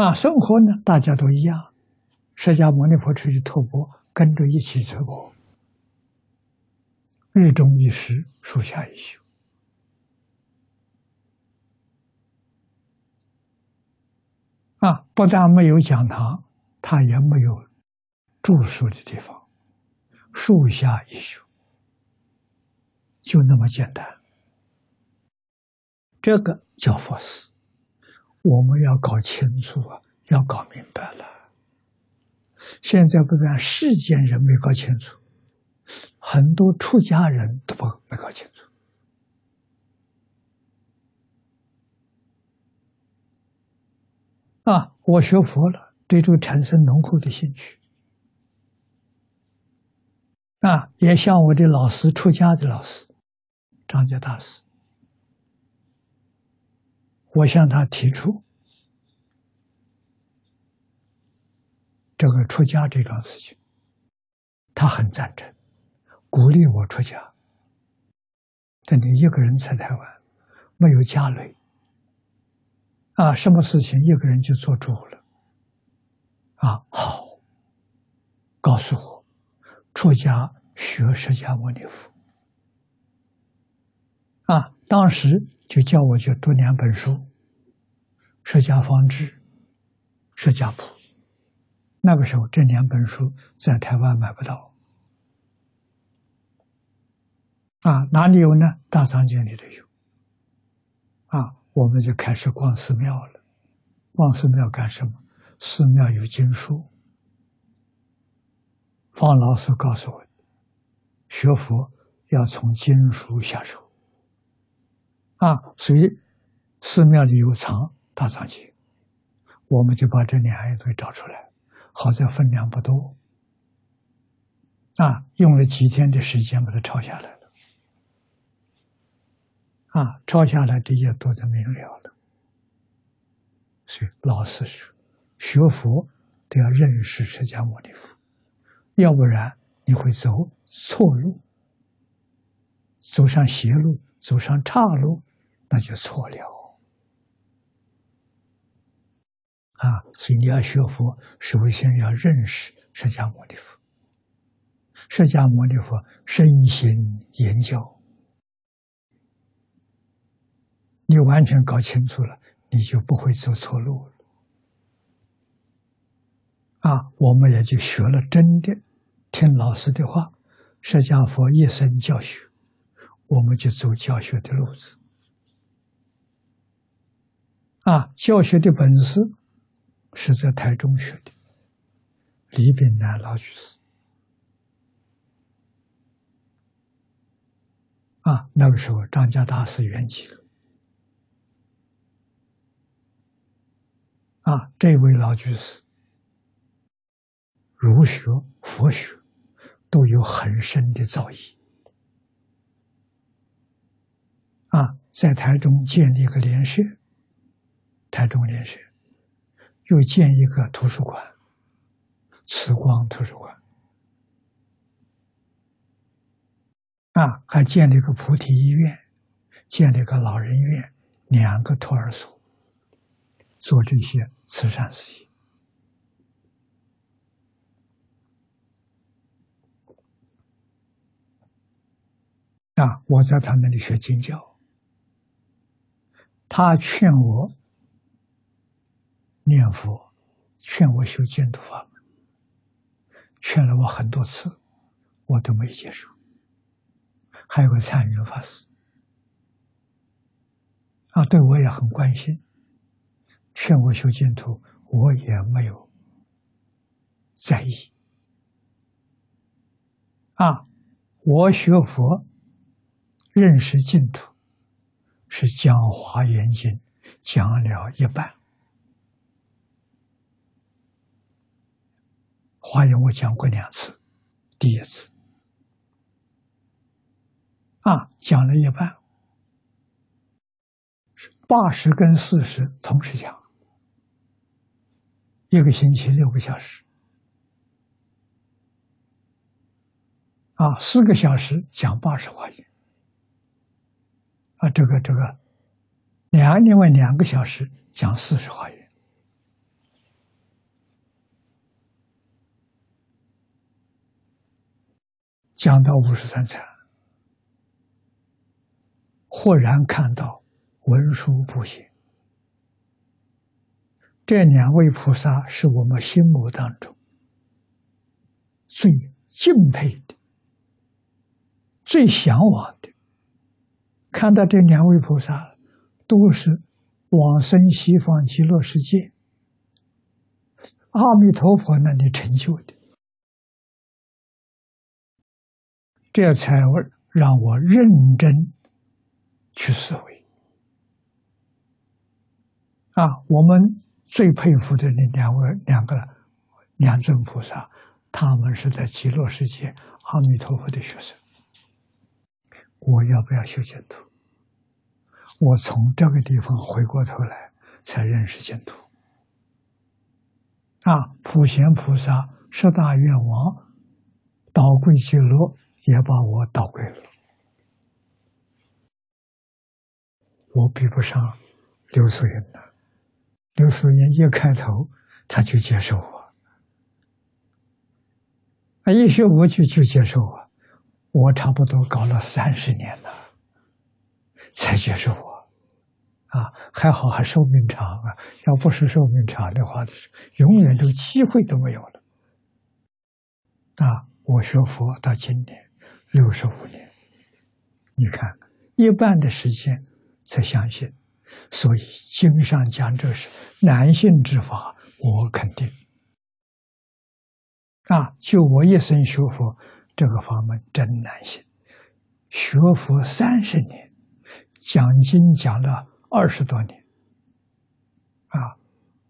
啊，生活呢，大家都一样。释迦牟尼佛出去透过，跟着一起走过。日中一时，树下一宿。啊，不但没有讲堂，他也没有住宿的地方，树下一宿，就那么简单。这个叫佛寺。我们要搞清楚啊，要搞明白了。现在不但世间人没搞清楚，很多出家人都不没搞清楚。啊，我学佛了，对这个产生浓厚的兴趣。啊，也像我的老师，出家的老师，张家大师。我向他提出这个出家这桩事情，他很赞成，鼓励我出家。但你一个人在台湾，没有家里，啊，什么事情一个人就做主了，啊，好，告诉我，出家学释迦牟尼佛。当时就叫我去读两本书，《释迦方志》《释迦谱》。那个时候这两本书在台湾买不到，啊，哪里有呢？大藏经里头有。啊，我们就开始逛寺庙了。逛寺庙干什么？寺庙有经书。方老师告诉我，学佛要从经书下手。啊，所以寺庙里有藏大藏经，我们就把这两样东西找出来，好在分量不多，啊，用了几天的时间把它抄下来了，啊，抄下来的也多的明了了。所以老师说，学佛都要认识释迦牟尼佛，要不然你会走错路，走上邪路，走上岔路。那就错了啊！所以你要学佛，首先要认识释迦牟尼佛。释迦牟尼佛身心言教，你完全搞清楚了，你就不会走错路了。啊，我们也就学了真的，听老师的话，释迦佛一生教学，我们就走教学的路子。啊，教学的本事是在台中学的李炳南老居士。啊，那个时候张家大师圆寂了。啊，这位老居士，儒学、佛学都有很深的造诣。啊，在台中建立一个联社。台中莲社又建一个图书馆，慈光图书馆啊，还建了一个菩提医院，建了一个老人院，两个托儿所，做这些慈善事业。啊，我在他那里学经教，他劝我。念佛，劝我修净土法门，劝了我很多次，我都没接受。还有个禅云法师，啊，对我也很关心，劝我修净土，我也没有在意。啊，我学佛认识净土，是讲《华严经》讲了一半。华严我讲过两次，第一次，啊，讲了一半，是八十跟四十同时讲，一个星期六个小时，啊，四个小时讲八十华严，啊，这个这个，两另外两个小时讲四十华严。讲到五十三层，豁然看到文殊菩行。这两位菩萨是我们心目当中最敬佩的、最向往的。看到这两位菩萨，都是往生西方极乐世界、阿弥陀佛那里成就的。这才让我认真去思维啊！我们最佩服的那两位、两个两尊菩萨，他们是在极乐世界阿弥陀佛的学生。我要不要修净土？我从这个地方回过头来才认识净土啊！普贤菩萨、十大愿王、导归极乐。也把我倒跪了，我比不上刘素云了。刘素云一开头他就接受我，啊，一学无就就接受我，我差不多搞了三十年了，才接受我，啊，还好还寿命长啊，要不是寿命长的话，是永远这个机会都没有了，啊，我学佛到今天。六十五年，你看一半的时间才相信，所以经上讲这是男性之法，我肯定。啊，就我一生学佛，这个法门真难信。学佛三十年，讲经讲了二十多年，啊，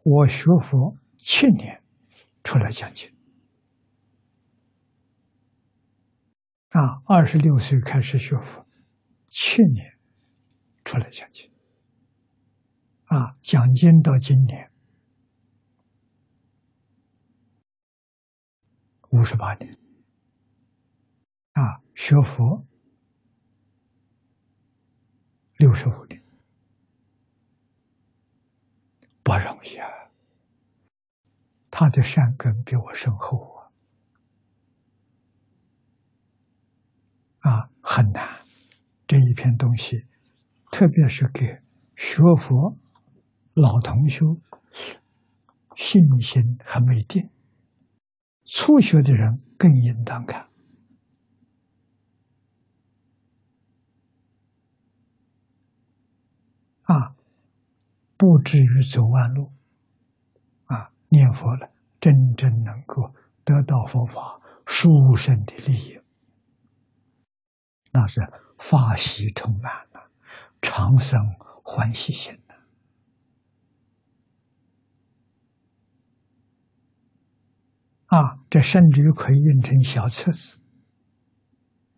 我学佛七年，出来讲经。啊，二十六岁开始学佛，去年出来讲经，啊，讲经到今年五十八年，啊，学佛六十五年，不容易啊！他的善根比我深厚。啊，很难！这一篇东西，特别是给学佛老同学信心还没定，初学的人更应当看啊，不至于走弯路啊，念佛了，真正能够得到佛法殊胜的利益。那是发喜充满了，长生欢喜心呐！啊，这甚至于可以印成小册子，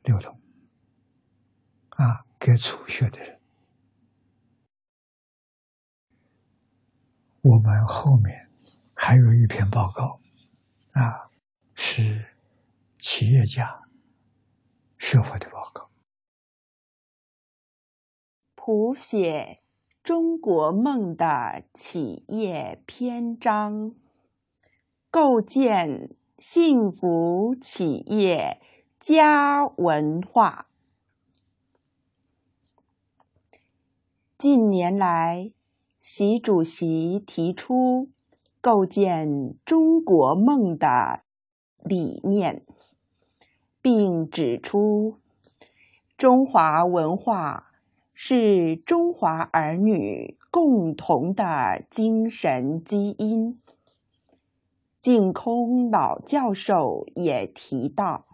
流通啊，给初学的人。我们后面还有一篇报告，啊，是企业家。的谱写中国梦的企业篇章，构建幸福企业家文化。近年来，习主席提出构建中国梦的理念。并指出，中华文化是中华儿女共同的精神基因。净空老教授也提到，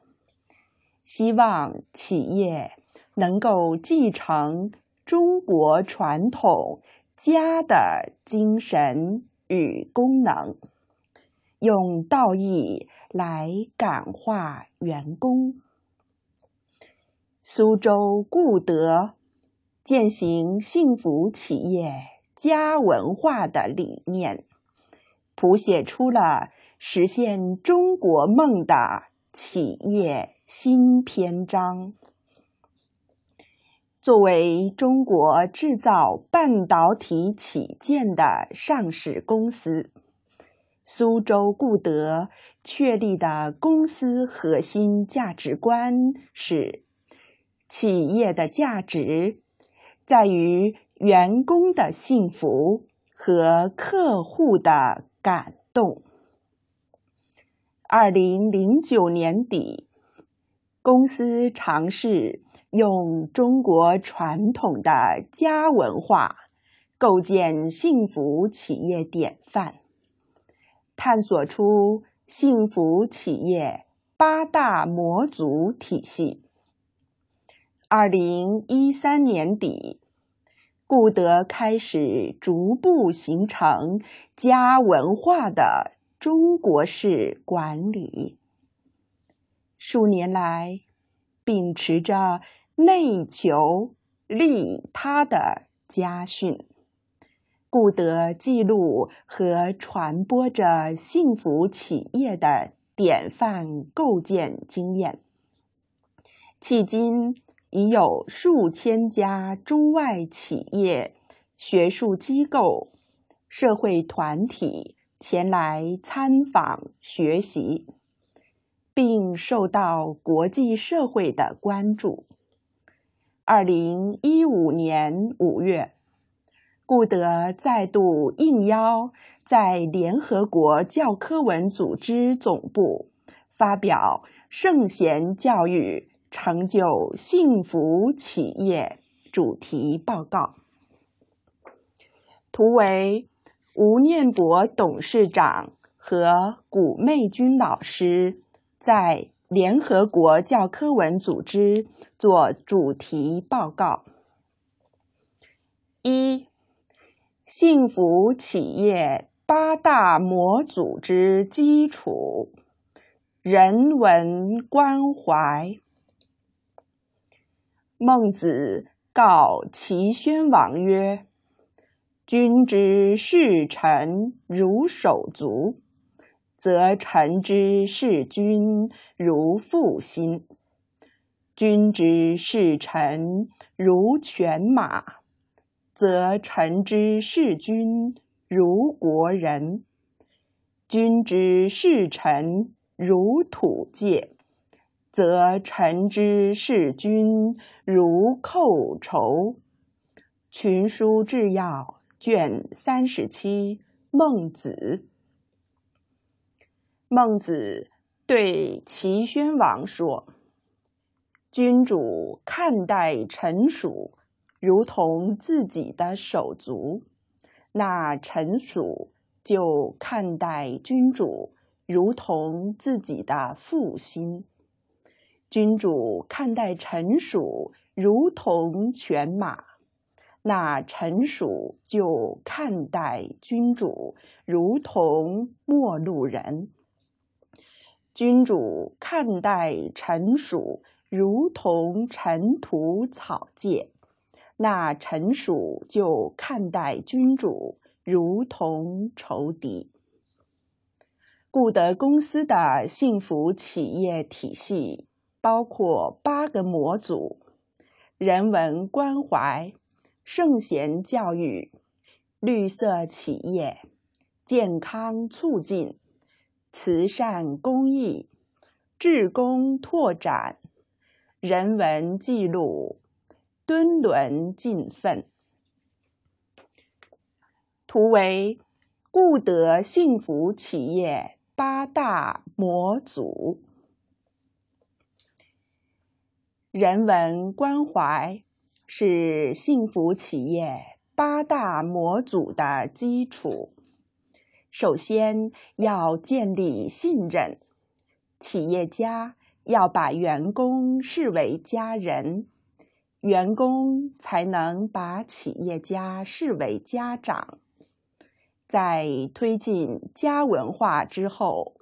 希望企业能够继承中国传统家的精神与功能。用道义来感化员工。苏州固德践行“幸福企业家文化”的理念，谱写出了实现中国梦的企业新篇章。作为中国制造半导体起见的上市公司。苏州固德确立的公司核心价值观是：企业的价值在于员工的幸福和客户的感动。二零零九年底，公司尝试用中国传统的家文化构建幸福企业典范。探索出幸福企业八大模组体系。二零一三年底，顾德开始逐步形成家文化的中国式管理。数年来，秉持着内求利他的家训。故得记录和传播着幸福企业的典范构建经验。迄今已有数千家中外企业、学术机构、社会团体前来参访学习，并受到国际社会的关注。二零一五年五月。故得再度应邀在联合国教科文组织总部发表“圣贤教育成就幸福企业”主题报告。图为吴念博董事长和古媚君老师在联合国教科文组织做主题报告。一。幸福企业八大模组之基础，人文关怀。孟子告齐宣王曰：“君之视臣如手足，则臣之视君如腹心；君之视臣如犬马。”则臣之视君如国人，君之视臣如土芥，则臣之视君如寇仇。群书治要卷三十七，孟子。孟子对齐宣王说：“君主看待臣属。”如同自己的手足，那臣属就看待君主如同自己的父亲；君主看待臣属如同犬马，那臣属就看待君主如同陌路人；君主看待臣属如同尘土草芥。那臣属就看待君主如同仇敌。固德公司的幸福企业体系包括八个模组：人文关怀、圣贤教育、绿色企业、健康促进、慈善公益、志工拓展、人文记录。敦伦尽分。图为固德幸福企业八大模组。人文关怀是幸福企业八大模组的基础。首先要建立信任，企业家要把员工视为家人。员工才能把企业家视为家长，在推进家文化之后，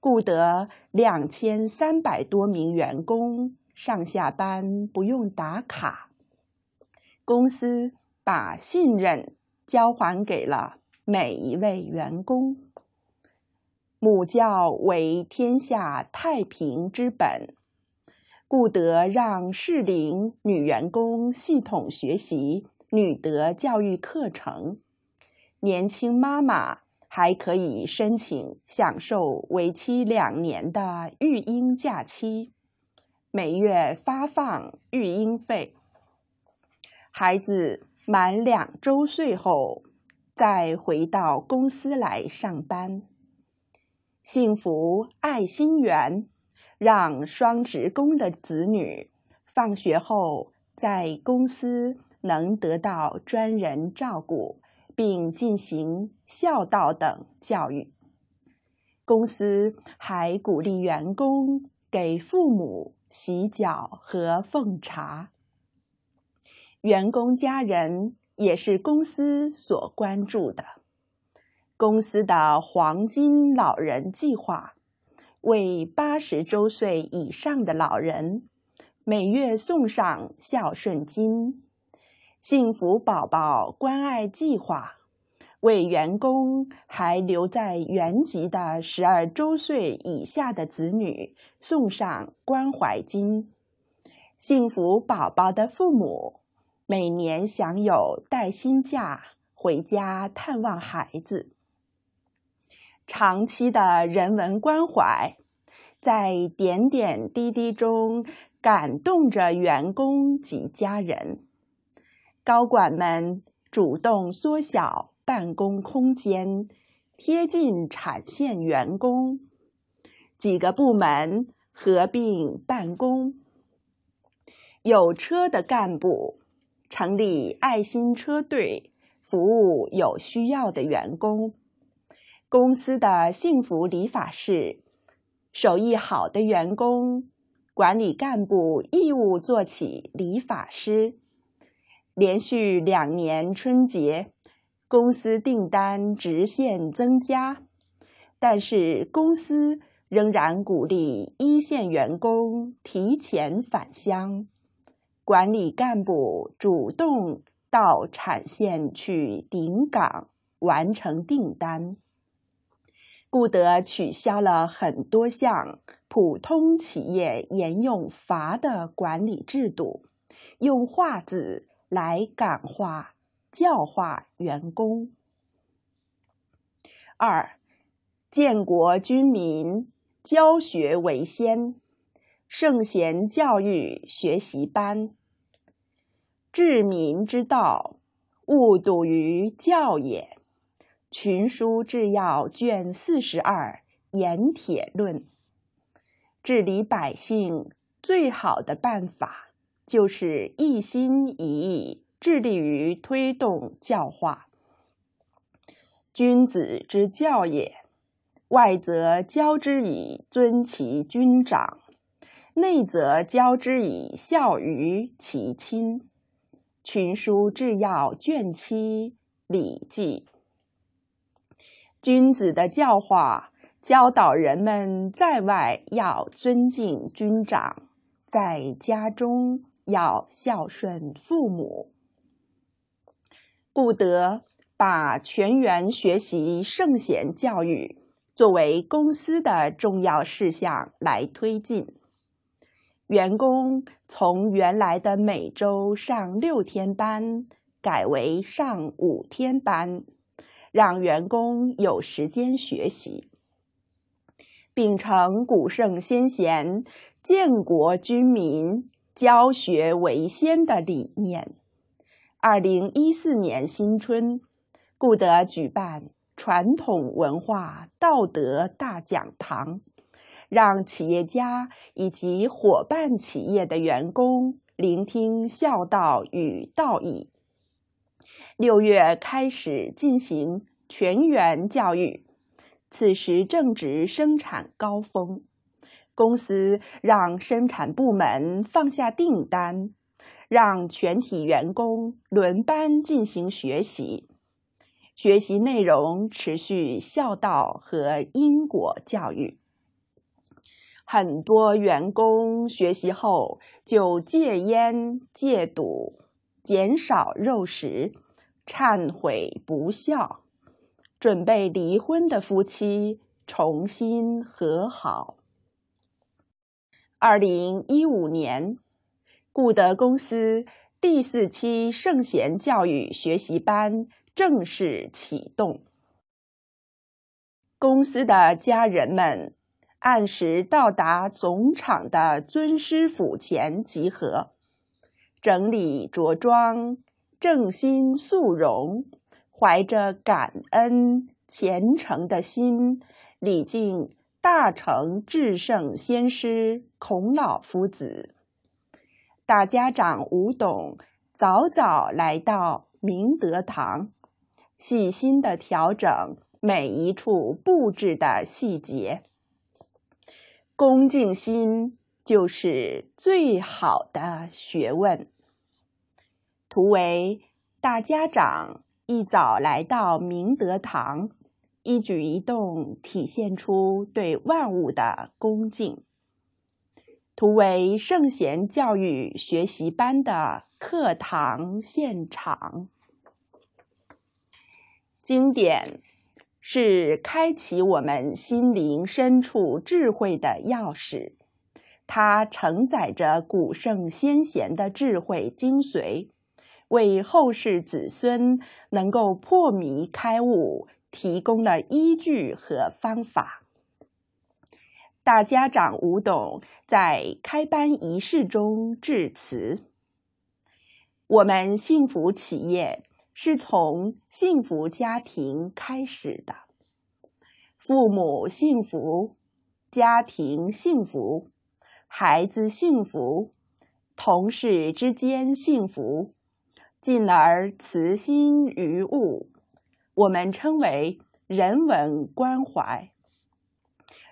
雇得两千三百多名员工上下班不用打卡，公司把信任交还给了每一位员工。母教为天下太平之本。不得让适龄女员工系统学习女德教育课程，年轻妈妈还可以申请享受为期两年的育婴假期，每月发放育婴费。孩子满两周岁后，再回到公司来上班。幸福爱心园。让双职工的子女放学后在公司能得到专人照顾，并进行孝道等教育。公司还鼓励员工给父母洗脚和奉茶。员工家人也是公司所关注的。公司的“黄金老人计划”。为八十周岁以上的老人每月送上孝顺金，“幸福宝宝关爱计划”为员工还留在原籍的十二周岁以下的子女送上关怀金，“幸福宝宝”的父母每年享有带薪假回家探望孩子。长期的人文关怀，在点点滴滴中感动着员工及家人。高管们主动缩小办公空间，贴近产线员工。几个部门合并办公。有车的干部成立爱心车队，服务有需要的员工。公司的幸福理发室。手艺好的员工，管理干部义务做起理发师。连续两年春节，公司订单直线增加，但是公司仍然鼓励一线员工提前返乡，管理干部主动到产线去顶岗，完成订单。故得取消了很多项普通企业沿用罚的管理制度，用化子来感化、教化员工。二，建国军民，教学为先，圣贤教育学习班。治民之道，勿笃于教也。群书治要卷四十二《盐铁论》：治理百姓最好的办法，就是一心一意致力于推动教化。君子之教也，外则教之以尊其君长，内则教之以孝于其亲。群书治要卷七《礼记》。君子的教化，教导人们在外要尊敬君长，在家中要孝顺父母，故得把全员学习圣贤教育作为公司的重要事项来推进。员工从原来的每周上六天班，改为上五天班。让员工有时间学习，秉承古圣先贤“建国军民，教学为先”的理念。二零一四年新春，顾德举办传统文化道德大讲堂，让企业家以及伙伴企业的员工聆听孝道与道义。六月开始进行全员教育，此时正值生产高峰，公司让生产部门放下订单，让全体员工轮班进行学习。学习内容持续孝道和因果教育。很多员工学习后就戒烟戒赌，减少肉食。忏悔不孝，准备离婚的夫妻重新和好。二零一五年，固德公司第四期圣贤教育学习班正式启动。公司的家人们按时到达总厂的尊师府前集合，整理着装。正心肃容，怀着感恩虔诚的心，礼敬大成至圣先师孔老夫子。大家长吴董早早来到明德堂，细心的调整每一处布置的细节。恭敬心就是最好的学问。图为大家长一早来到明德堂，一举一动体现出对万物的恭敬。图为圣贤教育学习班的课堂现场。经典是开启我们心灵深处智慧的钥匙，它承载着古圣先贤的智慧精髓。为后世子孙能够破迷开悟提供了依据和方法。大家长吴董在开班仪式中致辞：“我们幸福企业是从幸福家庭开始的，父母幸福，家庭幸福，孩子幸福，同事之间幸福。”进而慈心于物，我们称为人文关怀。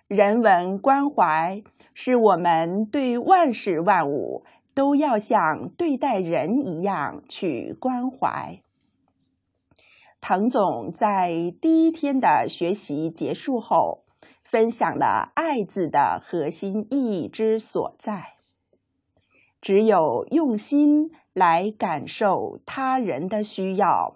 人文关怀是我们对万事万物都要像对待人一样去关怀。唐总在第一天的学习结束后，分享了“爱”字的核心意义之所在。只有用心来感受他人的需要，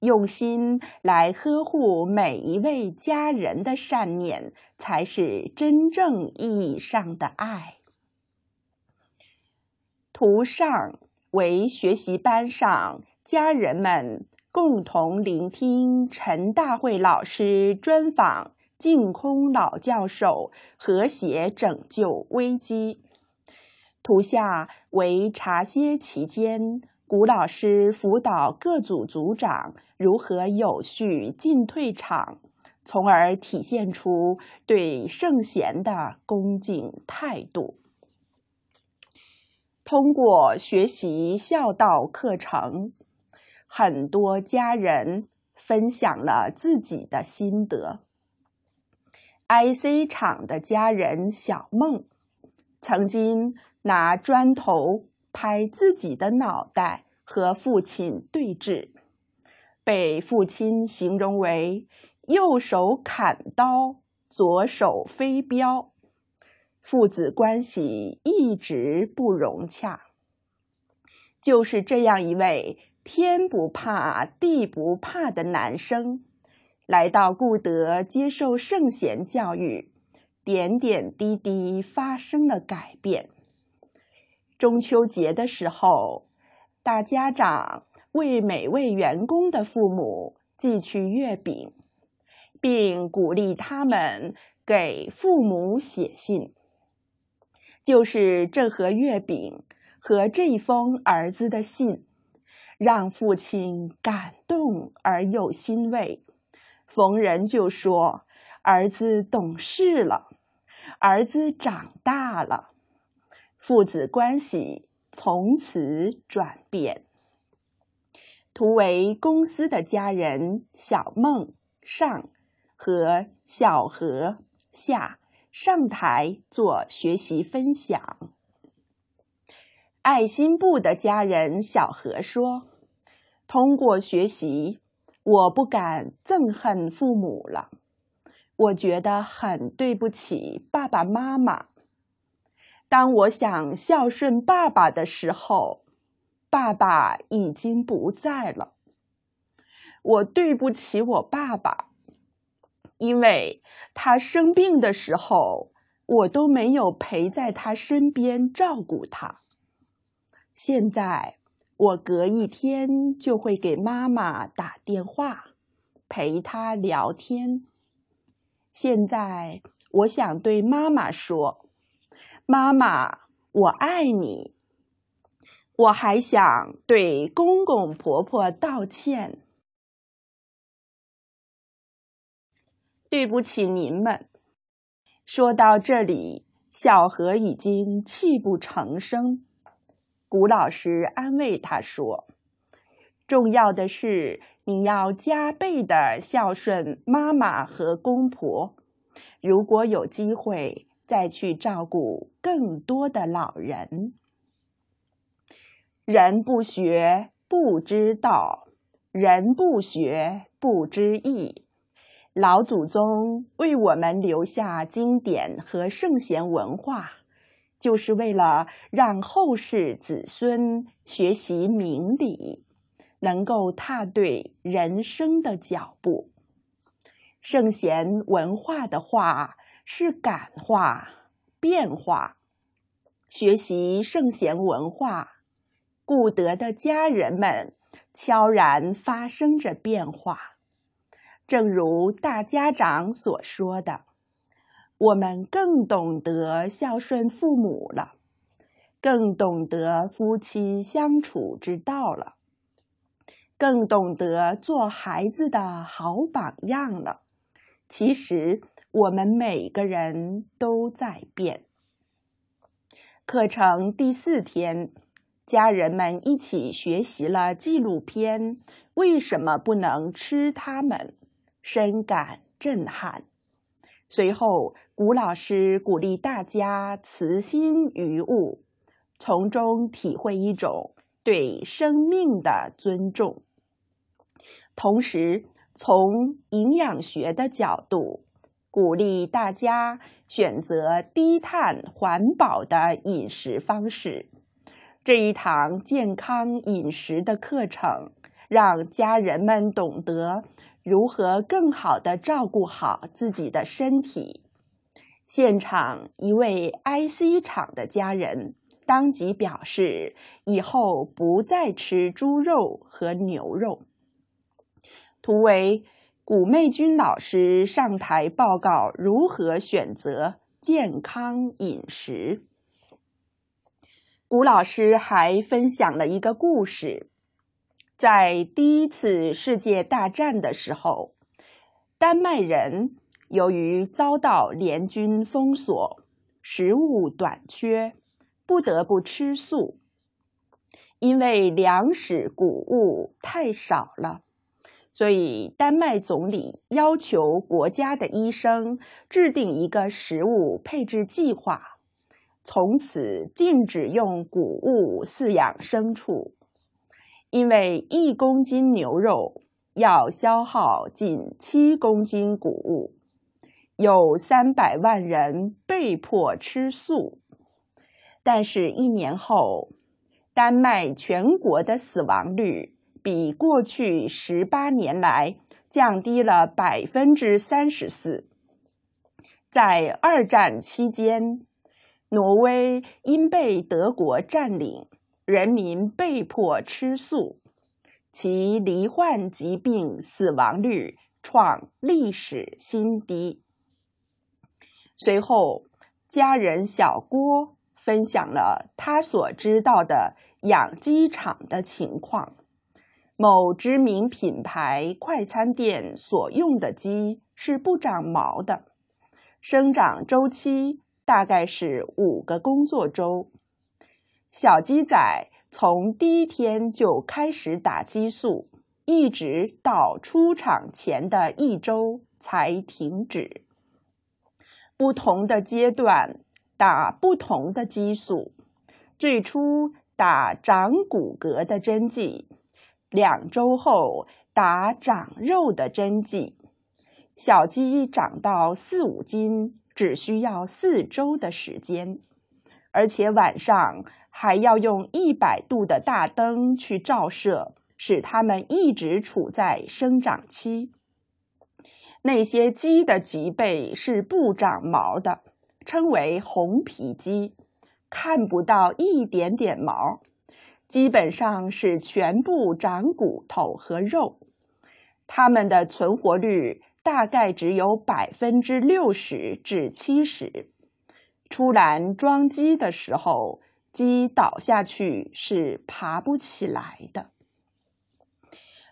用心来呵护每一位家人的善念，才是真正意义上的爱。图上为学习班上家人们共同聆听陈大慧老师专访净空老教授，和谐拯救危机。图下为茶歇期间，古老师辅导各组组长如何有序进退场，从而体现出对圣贤的恭敬态度。通过学习孝道课程，很多家人分享了自己的心得。I C 厂的家人小梦曾经。拿砖头拍自己的脑袋，和父亲对峙，被父亲形容为右手砍刀，左手飞镖。父子关系一直不融洽。就是这样一位天不怕地不怕的男生，来到固德接受圣贤教育，点点滴滴发生了改变。中秋节的时候，大家长为每位员工的父母寄去月饼，并鼓励他们给父母写信。就是这盒月饼和这封儿子的信，让父亲感动而又欣慰。逢人就说：“儿子懂事了，儿子长大了。”父子关系从此转变。图为公司的家人小梦上和小何下上台做学习分享。爱心部的家人小何说：“通过学习，我不敢憎恨父母了，我觉得很对不起爸爸妈妈。”当我想孝顺爸爸的时候，爸爸已经不在了。我对不起我爸爸，因为他生病的时候，我都没有陪在他身边照顾他。现在我隔一天就会给妈妈打电话，陪她聊天。现在我想对妈妈说。妈妈，我爱你。我还想对公公婆婆道歉，对不起您们。说到这里，小何已经泣不成声。古老师安慰他说：“重要的是你要加倍的孝顺妈妈和公婆，如果有机会。”再去照顾更多的老人。人不学不知道，人不学不知义。老祖宗为我们留下经典和圣贤文化，就是为了让后世子孙学习明理，能够踏对人生的脚步。圣贤文化的话。是感化、变化，学习圣贤文化、固德的家人们悄然发生着变化。正如大家长所说的，我们更懂得孝顺父母了，更懂得夫妻相处之道了，更懂得做孩子的好榜样了。其实。我们每个人都在变。课程第四天，家人们一起学习了纪录片《为什么不能吃它们》，深感震撼。随后，古老师鼓励大家慈心于物，从中体会一种对生命的尊重，同时从营养学的角度。鼓励大家选择低碳环保的饮食方式。这一堂健康饮食的课程，让家人们懂得如何更好的照顾好自己的身体。现场一位 IC 厂的家人当即表示，以后不再吃猪肉和牛肉。图为。谷媚君老师上台报告如何选择健康饮食。谷老师还分享了一个故事：在第一次世界大战的时候，丹麦人由于遭到联军封锁，食物短缺，不得不吃素，因为粮食谷物太少了。所以，丹麦总理要求国家的医生制定一个食物配置计划，从此禁止用谷物饲养牲畜，因为一公斤牛肉要消耗近七公斤谷物，有三百万人被迫吃素。但是，一年后，丹麦全国的死亡率。比过去十八年来降低了百分之三十四。在二战期间，挪威因被德国占领，人民被迫吃素，其罹患疾病死亡率创历史新低。随后，家人小郭分享了他所知道的养鸡场的情况。某知名品牌快餐店所用的鸡是不长毛的，生长周期大概是五个工作周。小鸡仔从第一天就开始打激素，一直到出厂前的一周才停止。不同的阶段打不同的激素，最初打长骨骼的针剂。两周后打长肉的针剂，小鸡长到四五斤只需要四周的时间，而且晚上还要用一百度的大灯去照射，使它们一直处在生长期。那些鸡的脊背是不长毛的，称为红皮鸡，看不到一点点毛。基本上是全部长骨头和肉，它们的存活率大概只有百分之六十至七十。出栏装鸡的时候，鸡倒下去是爬不起来的。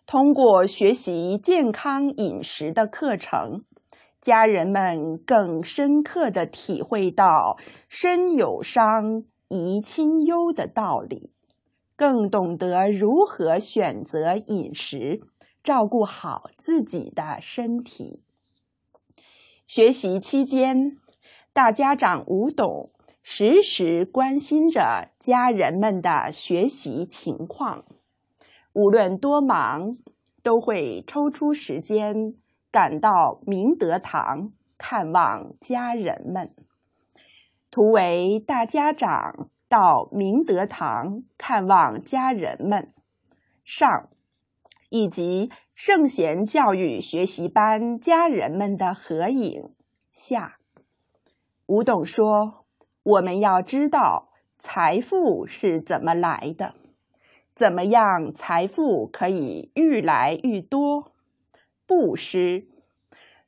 通过学习健康饮食的课程，家人们更深刻地体会到“身有伤，贻亲忧”的道理。更懂得如何选择饮食，照顾好自己的身体。学习期间，大家长吴董时时关心着家人们的学习情况，无论多忙，都会抽出时间赶到明德堂看望家人们。图为大家长。到明德堂看望家人们，上以及圣贤教育学习班家人们的合影。下，吴董说：“我们要知道财富是怎么来的，怎么样财富可以愈来愈多？布施，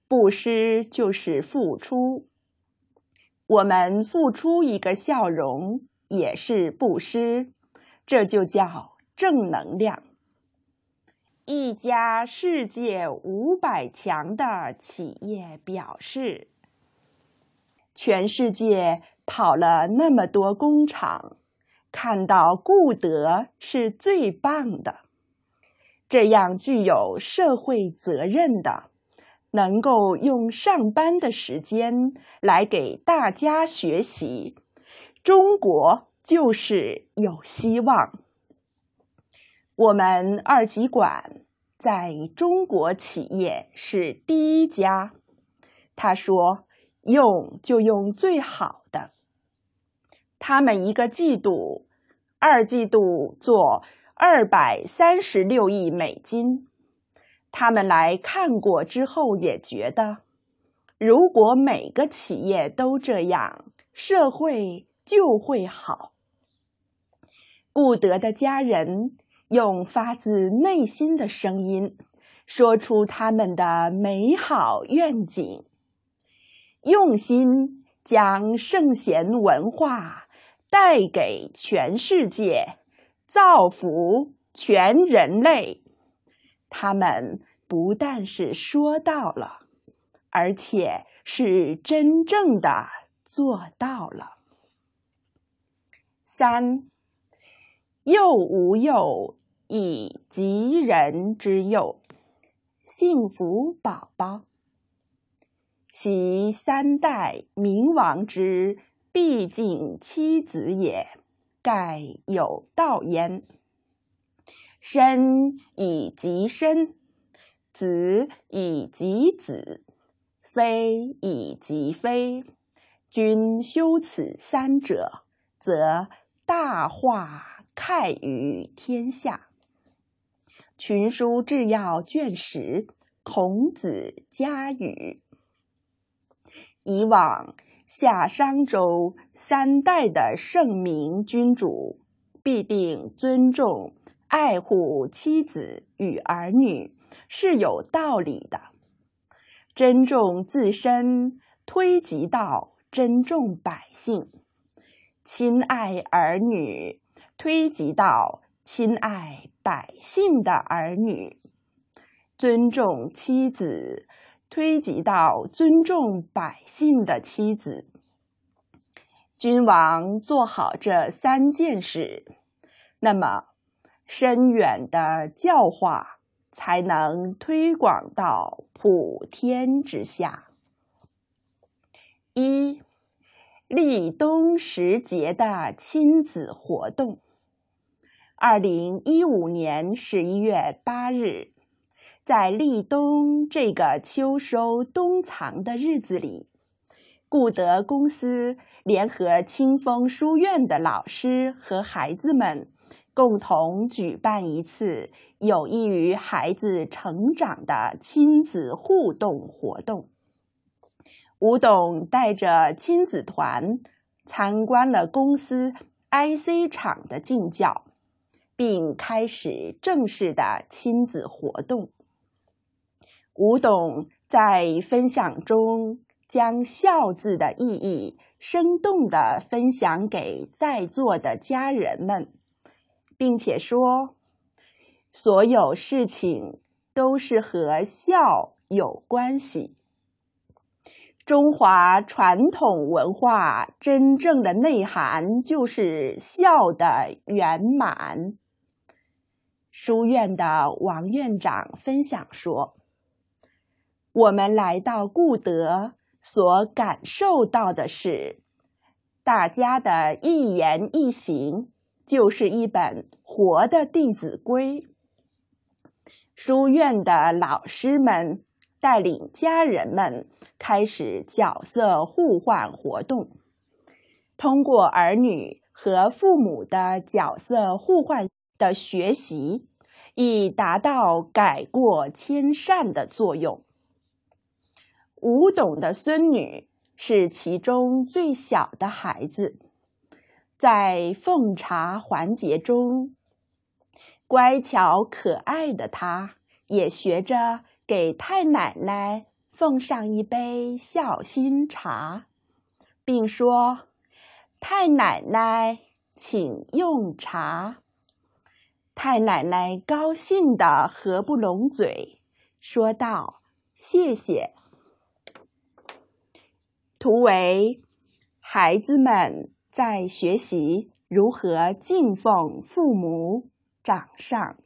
布施就是付出。我们付出一个笑容。”也是布施，这就叫正能量。一家世界五百强的企业表示，全世界跑了那么多工厂，看到顾德是最棒的，这样具有社会责任的，能够用上班的时间来给大家学习。中国就是有希望。我们二极管在中国企业是第一家。他说：“用就用最好的。”他们一个季度、二季度做二百三十六亿美金。他们来看过之后也觉得，如果每个企业都这样，社会。就会好。顾德的家人用发自内心的声音，说出他们的美好愿景，用心将圣贤文化带给全世界，造福全人类。他们不但是说到了，而且是真正的做到了。三幼无幼，以及人之幼，幸福宝宝，习三代明王之必尽妻子也，盖有道焉。身以及身，子以及子，非以及非，君修此三者，则。大化慨于天下，《群书治要》卷十《孔子家语》：以往夏商周三代的圣明君主，必定尊重爱护妻子与儿女，是有道理的。珍重自身，推及到珍重百姓。亲爱儿女，推及到亲爱百姓的儿女；尊重妻子，推及到尊重百姓的妻子。君王做好这三件事，那么深远的教化才能推广到普天之下。一。立冬时节的亲子活动。二零一五年十一月八日，在立冬这个秋收冬藏的日子里，顾德公司联合清风书院的老师和孩子们，共同举办一次有益于孩子成长的亲子互动活动。吴董带着亲子团参观了公司 I C 厂的近教，并开始正式的亲子活动。吴董在分享中将“孝”字的意义生动地分享给在座的家人们，并且说：“所有事情都是和孝有关系。”中华传统文化真正的内涵就是孝的圆满。书院的王院长分享说：“我们来到固德，所感受到的是，大家的一言一行就是一本活的《弟子规》。书院的老师们。”带领家人们开始角色互换活动，通过儿女和父母的角色互换的学习，以达到改过迁善的作用。吴董的孙女是其中最小的孩子，在奉茶环节中，乖巧可爱的她也学着。给太奶奶奉上一杯孝心茶，并说：“太奶奶，请用茶。”太奶奶高兴的合不拢嘴，说道：“谢谢。”图为孩子们在学习如何敬奉父母掌上。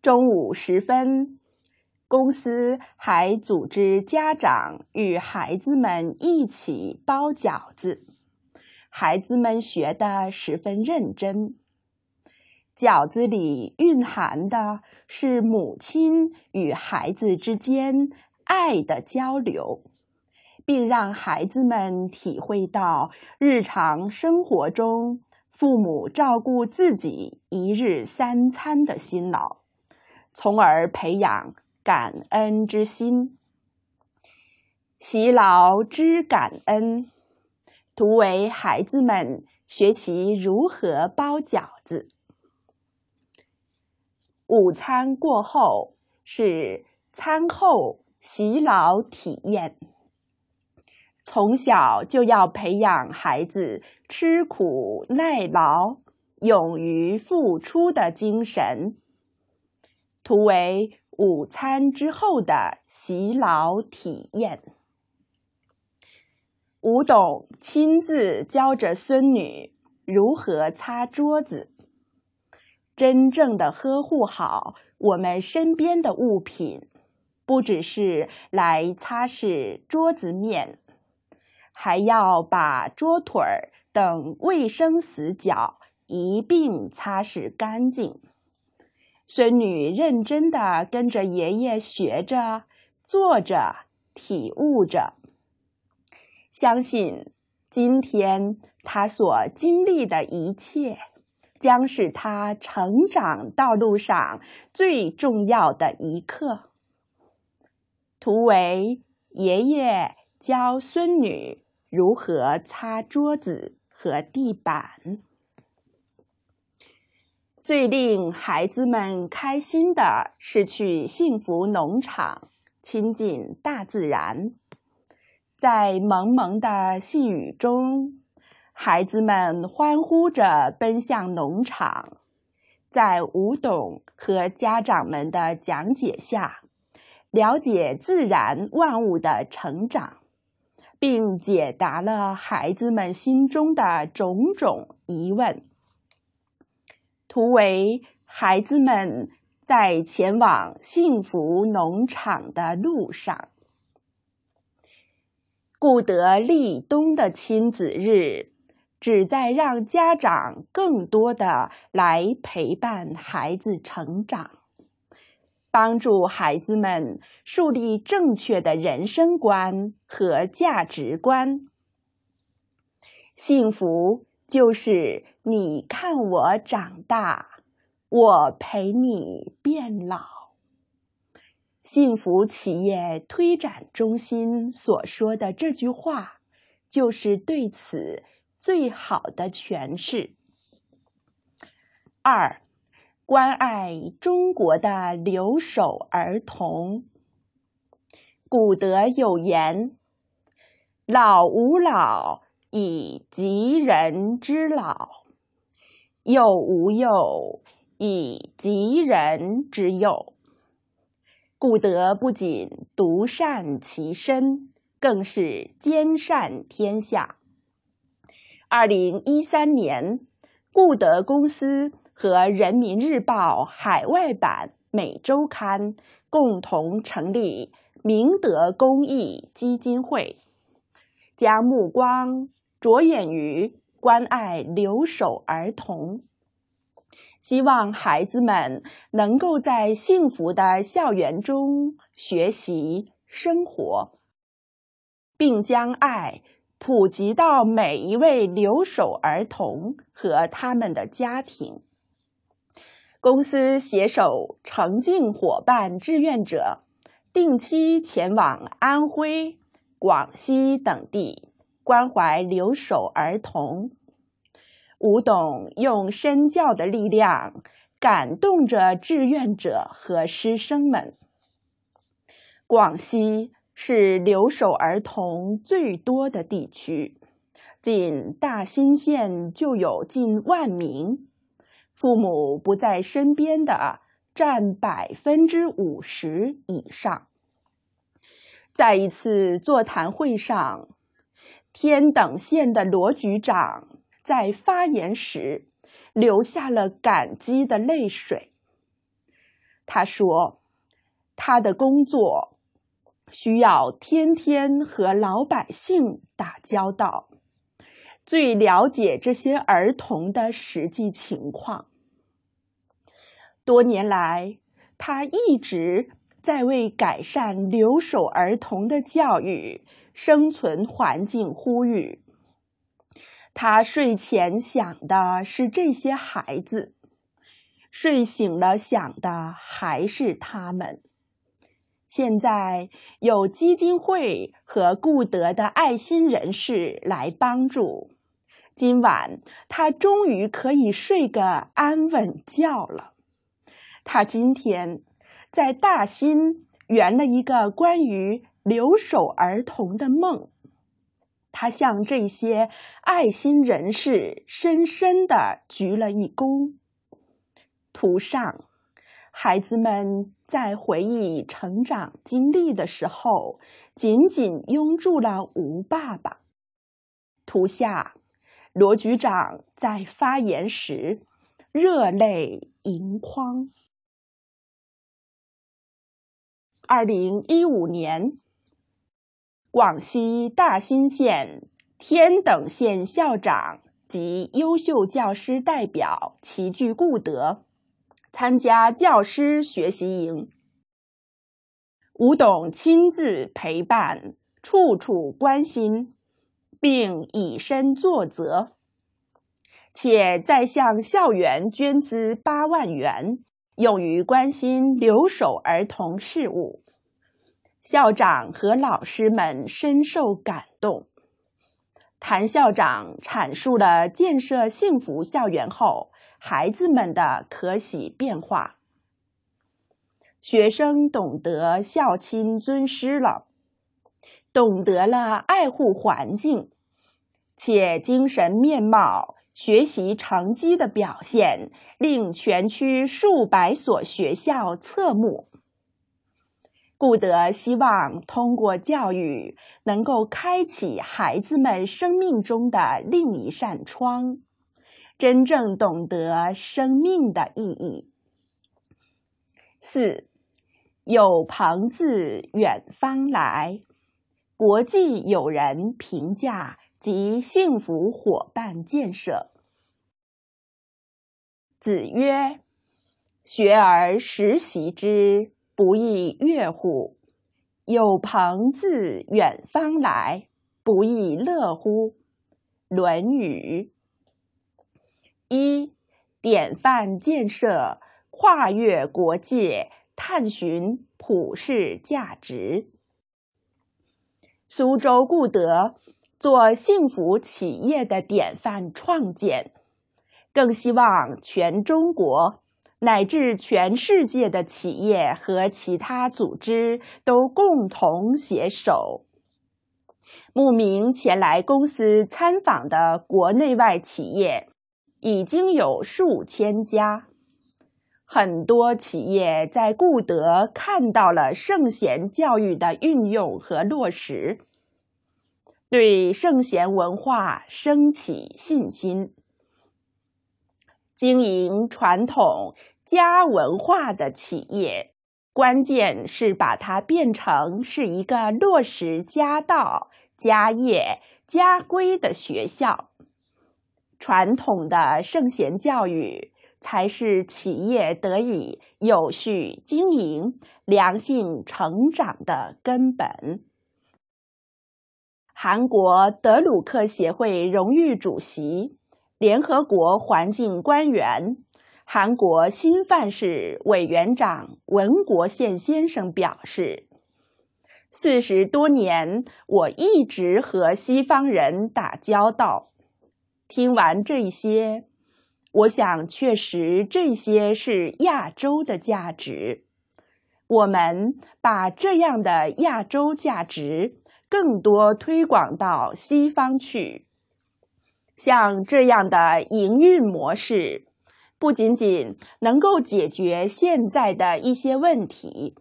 中午时分，公司还组织家长与孩子们一起包饺子，孩子们学的十分认真。饺子里蕴含的是母亲与孩子之间爱的交流，并让孩子们体会到日常生活中父母照顾自己一日三餐的辛劳。从而培养感恩之心。洗劳知感恩，图为孩子们学习如何包饺子。午餐过后是餐后洗劳体验。从小就要培养孩子吃苦耐劳、勇于付出的精神。图为午餐之后的洗脑体验。吴董亲自教着孙女如何擦桌子。真正的呵护好我们身边的物品，不只是来擦拭桌子面，还要把桌腿儿等卫生死角一并擦拭干净。孙女认真的跟着爷爷学着，做着，体悟着。相信今天他所经历的一切，将是他成长道路上最重要的一课。图为爷爷教孙女如何擦桌子和地板。最令孩子们开心的是去幸福农场亲近大自然。在蒙蒙的细雨中，孩子们欢呼着奔向农场。在吴董和家长们的讲解下，了解自然万物的成长，并解答了孩子们心中的种种疑问。图为孩子们在前往幸福农场的路上。故得立冬的亲子日，旨在让家长更多的来陪伴孩子成长，帮助孩子们树立正确的人生观和价值观。幸福就是。你看我长大，我陪你变老。幸福企业推展中心所说的这句话，就是对此最好的诠释。二，关爱中国的留守儿童。古德有言：“老吾老以及人之老。”又无幼，以及人之幼。顾德不仅独善其身，更是兼善天下。二零一三年，顾德公司和《人民日报》海外版、《美周刊》共同成立明德公益基金会，将目光着眼于。关爱留守儿童，希望孩子们能够在幸福的校园中学习生活，并将爱普及到每一位留守儿童和他们的家庭。公司携手诚敬伙伴志愿者，定期前往安徽、广西等地。关怀留守儿童，吴董用身教的力量感动着志愿者和师生们。广西是留守儿童最多的地区，仅大新县就有近万名父母不在身边的，占百分之五十以上。在一次座谈会上。天等县的罗局长在发言时，流下了感激的泪水。他说：“他的工作需要天天和老百姓打交道，最了解这些儿童的实际情况。多年来，他一直在为改善留守儿童的教育。”生存环境呼吁。他睡前想的是这些孩子，睡醒了想的还是他们。现在有基金会和固德的爱心人士来帮助，今晚他终于可以睡个安稳觉了。他今天在大兴圆了一个关于。留守儿童的梦，他向这些爱心人士深深的鞠了一躬。图上，孩子们在回忆成长经历的时候，紧紧拥住了吴爸爸。图下，罗局长在发言时热泪盈眶。二零一五年。广西大新县、天等县校长及优秀教师代表齐聚固德，参加教师学习营。吴董亲自陪伴，处处关心，并以身作则，且再向校园捐资八万元，用于关心留守儿童事务。校长和老师们深受感动。谭校长阐述了建设幸福校园后，孩子们的可喜变化：学生懂得孝亲尊师了，懂得了爱护环境，且精神面貌、学习成绩的表现，令全区数百所学校侧目。顾德希望通过教育，能够开启孩子们生命中的另一扇窗，真正懂得生命的意义。四，有朋自远方来，国际友人评价及幸福伙伴建设。子曰：“学而时习之。”不亦乐乎？有朋自远方来，不亦乐乎？《论语》一典范建设跨越国界，探寻普世价值。苏州固德做幸福企业的典范创建，更希望全中国。乃至全世界的企业和其他组织都共同携手。慕名前来公司参访的国内外企业已经有数千家，很多企业在固德看到了圣贤教育的运用和落实，对圣贤文化升起信心。经营传统家文化的企业，关键是把它变成是一个落实家道、家业、家规的学校。传统的圣贤教育，才是企业得以有序经营、良性成长的根本。韩国德鲁克协会荣誉主席。联合国环境官员、韩国新范市委员长文国宪先生表示：“四十多年，我一直和西方人打交道。听完这些，我想，确实这些是亚洲的价值。我们把这样的亚洲价值更多推广到西方去。”像这样的营运模式，不仅仅能够解决现在的一些问题，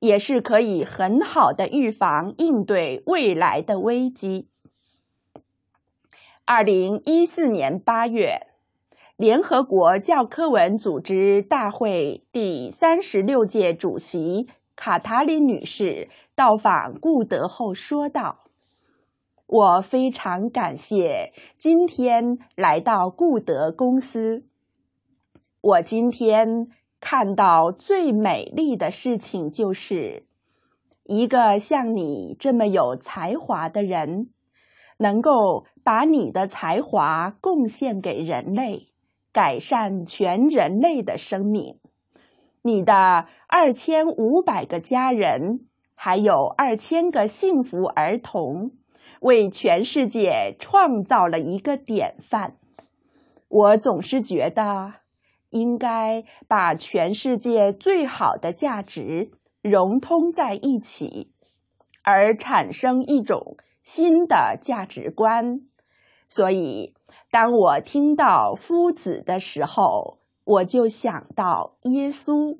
也是可以很好的预防应对未来的危机。二零一四年八月，联合国教科文组织大会第三十六届主席卡塔里女士到访固德后说道。我非常感谢今天来到顾德公司。我今天看到最美丽的事情，就是一个像你这么有才华的人，能够把你的才华贡献给人类，改善全人类的生命。你的二千五百个家人，还有二千个幸福儿童。为全世界创造了一个典范。我总是觉得，应该把全世界最好的价值融通在一起，而产生一种新的价值观。所以，当我听到夫子的时候，我就想到耶稣；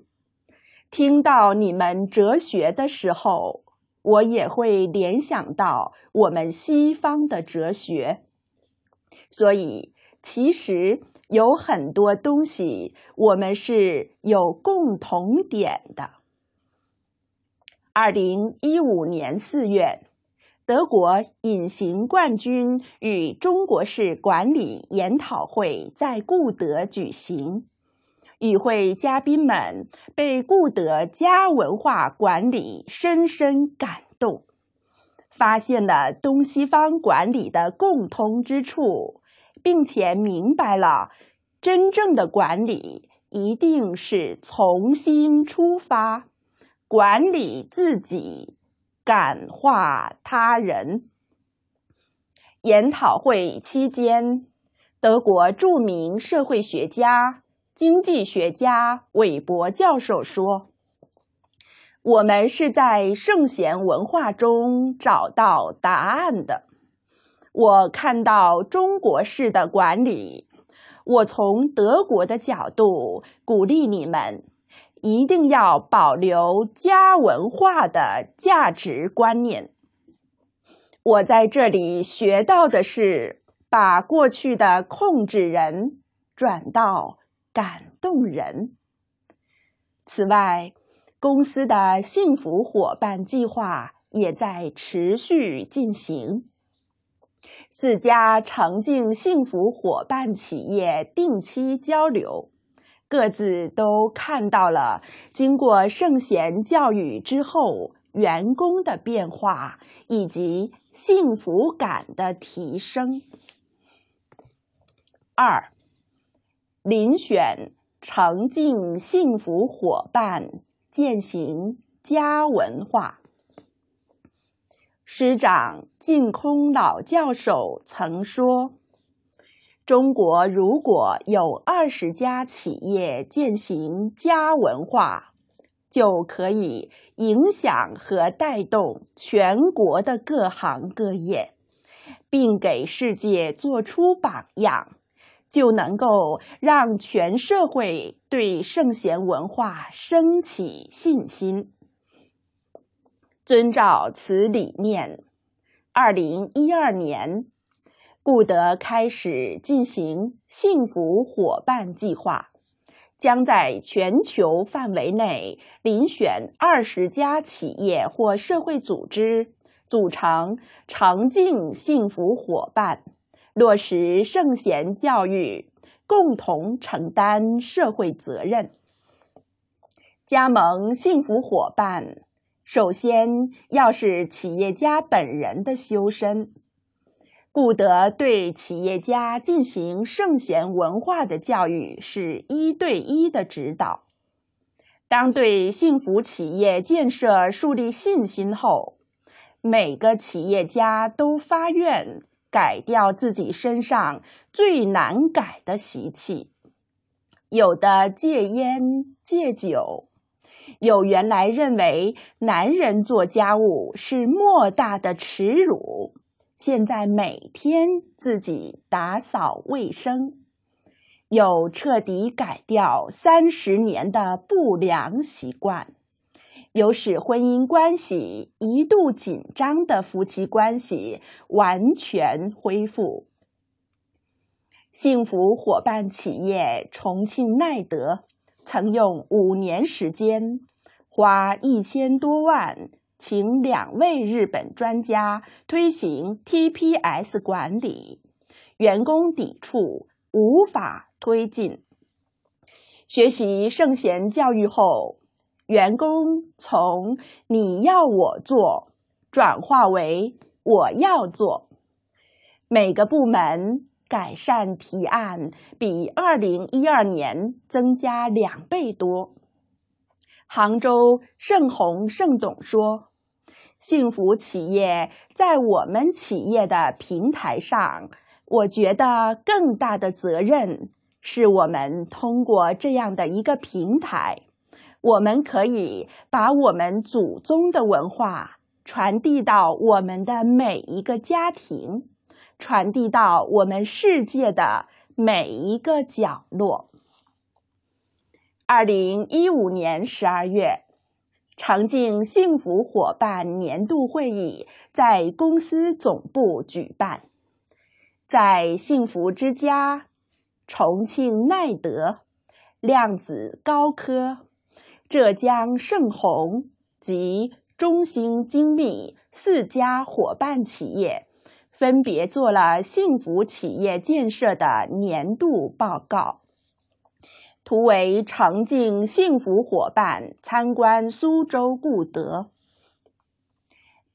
听到你们哲学的时候。我也会联想到我们西方的哲学，所以其实有很多东西我们是有共同点的。二零一五年四月，德国隐形冠军与中国式管理研讨会在固德举行。与会嘉宾们被顾德嘉文化管理深深感动，发现了东西方管理的共通之处，并且明白了真正的管理一定是从心出发，管理自己，感化他人。研讨会期间，德国著名社会学家。经济学家韦伯教授说：“我们是在圣贤文化中找到答案的。我看到中国式的管理，我从德国的角度鼓励你们，一定要保留家文化的价值观念。我在这里学到的是，把过去的控制人转到。”感动人。此外，公司的幸福伙伴计划也在持续进行。四家诚进幸福伙伴企业定期交流，各自都看到了经过圣贤教育之后员工的变化以及幸福感的提升。二。遴选诚信幸福伙伴，践行家文化。师长净空老教授曾说：“中国如果有二十家企业践行家文化，就可以影响和带动全国的各行各业，并给世界做出榜样。”就能够让全社会对圣贤文化升起信心。遵照此理念，二零一二年，顾德开始进行“幸福伙伴”计划，将在全球范围内遴选二十家企业或社会组织，组成长进幸福伙伴。落实圣贤教育，共同承担社会责任。加盟幸福伙伴，首先要是企业家本人的修身。故得对企业家进行圣贤文化的教育，是一对一的指导。当对幸福企业建设树立信心后，每个企业家都发愿。改掉自己身上最难改的习气，有的戒烟戒酒，有原来认为男人做家务是莫大的耻辱，现在每天自己打扫卫生，有彻底改掉三十年的不良习惯。有使婚姻关系一度紧张的夫妻关系完全恢复。幸福伙伴企业重庆耐德曾用五年时间，花一千多万，请两位日本专家推行 TPS 管理，员工抵触，无法推进。学习圣贤教育后。员工从“你要我做”转化为“我要做”，每个部门改善提案比二零一二年增加两倍多。杭州盛虹盛董说：“幸福企业在我们企业的平台上，我觉得更大的责任是我们通过这样的一个平台。”我们可以把我们祖宗的文化传递到我们的每一个家庭，传递到我们世界的每一个角落。二零一五年十二月，长靖幸福伙伴年度会议在公司总部举办，在幸福之家，重庆奈德量子高科。浙江盛虹及中兴精密四家伙伴企业，分别做了幸福企业建设的年度报告。图为长镜幸福伙伴参观苏州固德。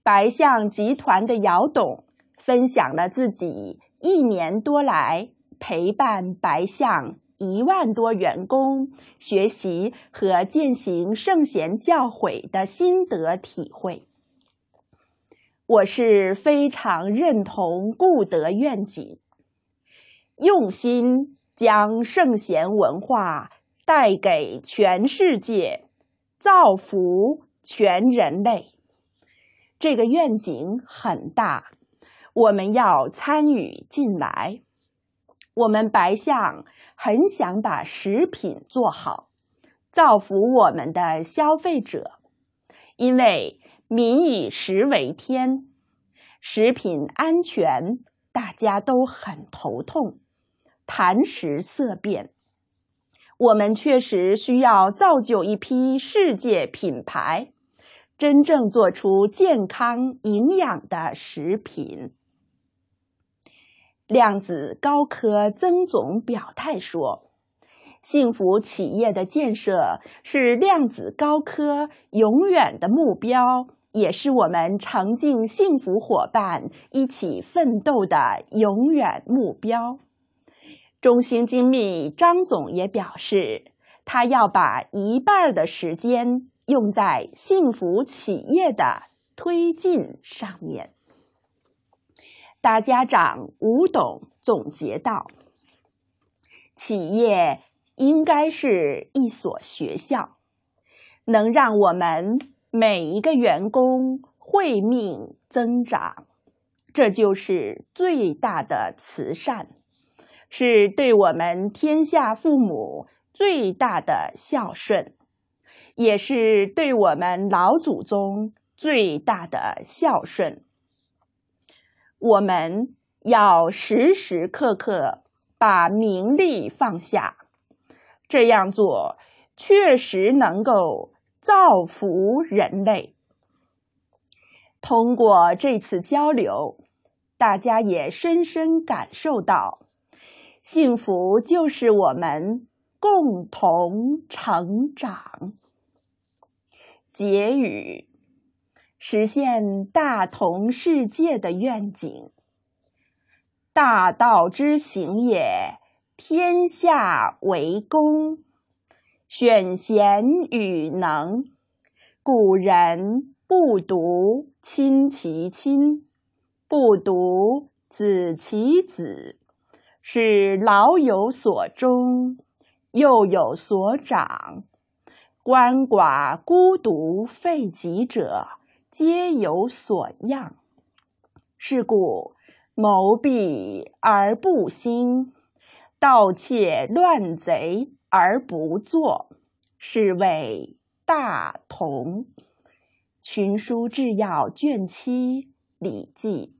白象集团的姚董分享了自己一年多来陪伴白象。一万多员工学习和践行圣贤教诲的心得体会，我是非常认同固德愿景，用心将圣贤文化带给全世界，造福全人类。这个愿景很大，我们要参与进来。我们白象很想把食品做好，造福我们的消费者，因为民以食为天，食品安全大家都很头痛，谈食色变。我们确实需要造就一批世界品牌，真正做出健康营养的食品。量子高科曾总表态说：“幸福企业的建设是量子高科永远的目标，也是我们长就幸福伙伴一起奋斗的永远目标。”中兴精密张总也表示，他要把一半的时间用在幸福企业的推进上面。大家长吴董总结道：“企业应该是一所学校，能让我们每一个员工慧命增长，这就是最大的慈善，是对我们天下父母最大的孝顺，也是对我们老祖宗最大的孝顺。”我们要时时刻刻把名利放下，这样做确实能够造福人类。通过这次交流，大家也深深感受到，幸福就是我们共同成长。结语。实现大同世界的愿景。大道之行也，天下为公，选贤与能，古人不独亲其亲，不独子其子，是老有所终，幼有所长，鳏寡孤独废疾者。皆有所样。是故谋闭而不兴，盗窃乱贼而不作，是谓大同。群书治要卷七《礼记》：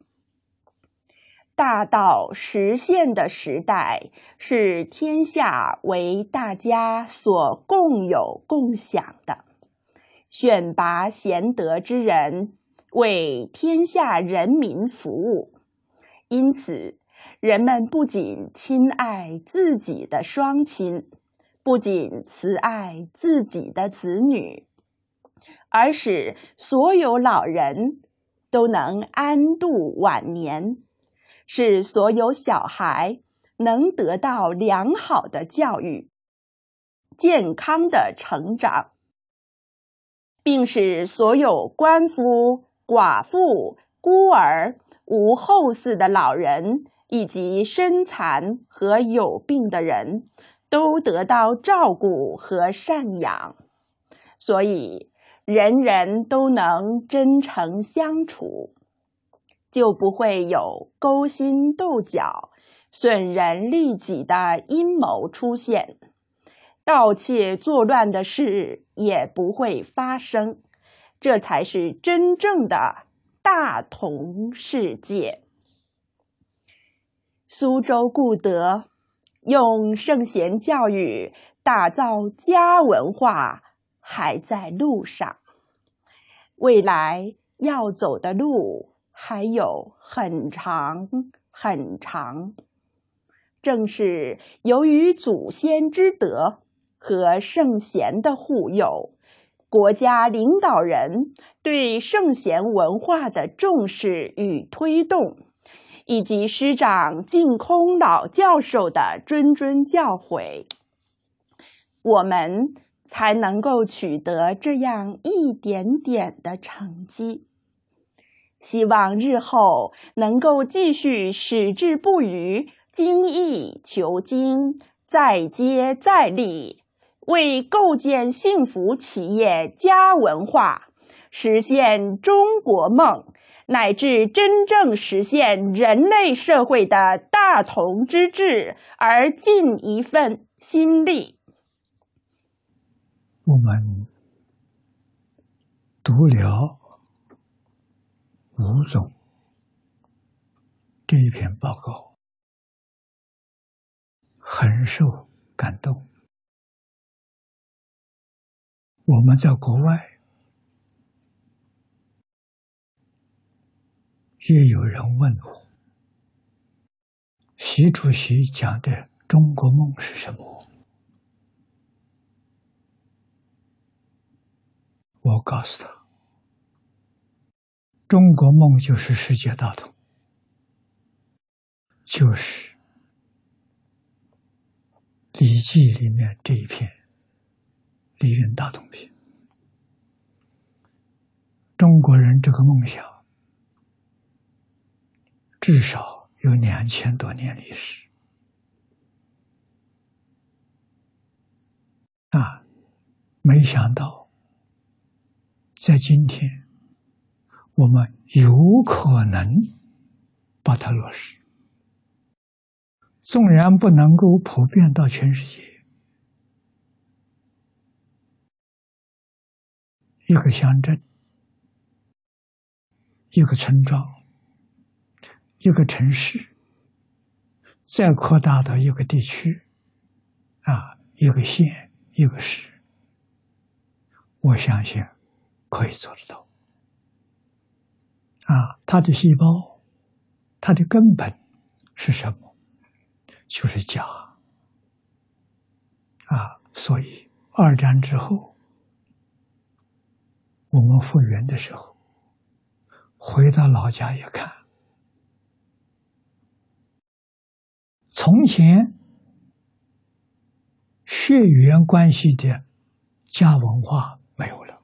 大道实现的时代，是天下为大家所共有共享的。选拔贤德之人，为天下人民服务。因此，人们不仅亲爱自己的双亲，不仅慈爱自己的子女，而使所有老人都能安度晚年，使所有小孩能得到良好的教育，健康的成长。并使所有官夫、寡妇、孤儿、无后嗣的老人，以及身残和有病的人，都得到照顾和赡养。所以，人人都能真诚相处，就不会有勾心斗角、损人利己的阴谋出现。盗窃作乱的事也不会发生，这才是真正的大同世界。苏州固德用圣贤教育打造家文化，还在路上，未来要走的路还有很长很长。正是由于祖先之德。和圣贤的护佑，国家领导人对圣贤文化的重视与推动，以及师长净空老教授的谆谆教诲，我们才能够取得这样一点点的成绩。希望日后能够继续矢志不渝、精益求精，再接再厉。为构建幸福企业家文化，实现中国梦，乃至真正实现人类社会的大同之志而尽一份心力。我们读了吴总这一篇报告，很受感动。我们在国外，也有人问我：“习主席讲的中国梦是什么？”我告诉他：“中国梦就是世界大同，就是《礼记》里面这一篇。”利润大同平，中国人这个梦想至少有两千多年历史。啊，没想到，在今天，我们有可能把它落实。纵然不能够普遍到全世界。一个乡镇，一个村庄，一个城市，再扩大到一个地区，啊，一个县，一个市，我相信可以做得到。啊，它的细胞，它的根本是什么？就是家。啊，所以二战之后。我们复原的时候，回到老家一看，从前血缘关系的家文化没有了。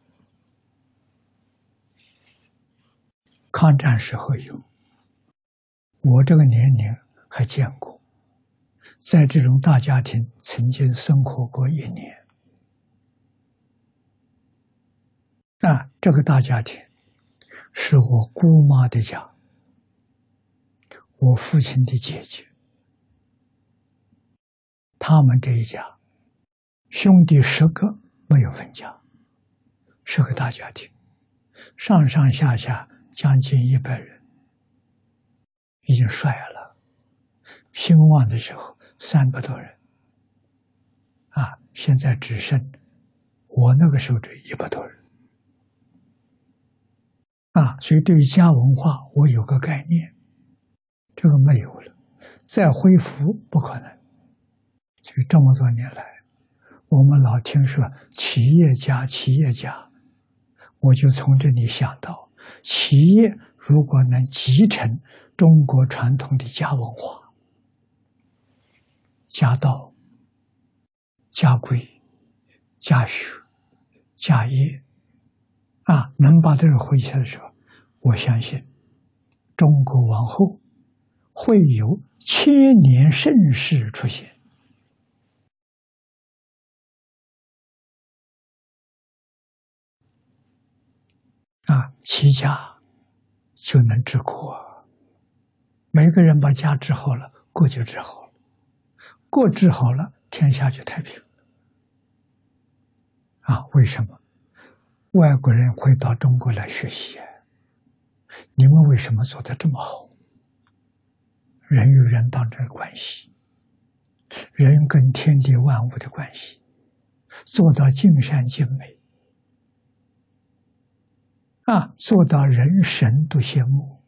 抗战时候有，我这个年龄还见过，在这种大家庭曾经生活过一年。啊，这个大家庭是我姑妈的家，我父亲的姐姐，他们这一家兄弟十个没有分家，是个大家庭，上上下下将近一百人，已经衰了。兴旺的时候三百多人，啊，现在只剩我那个时候只一百多人。啊，所以对于家文化，我有个概念，这个没有了，再恢复不可能。所以这么多年来，我们老听说企业家、企业家，我就从这里想到，企业如果能集成中国传统的家文化、家道、家规、家训、家业。啊，能把这个回去时候，我相信，中国往后会有千年盛世出现。啊，齐家就能治国，每个人把家治好了，国就治好了，国治好了，天下就太平了。啊，为什么？外国人会到中国来学习，你们为什么做的这么好？人与人当中的关系，人跟天地万物的关系，做到尽善尽美，啊，做到人神都羡慕，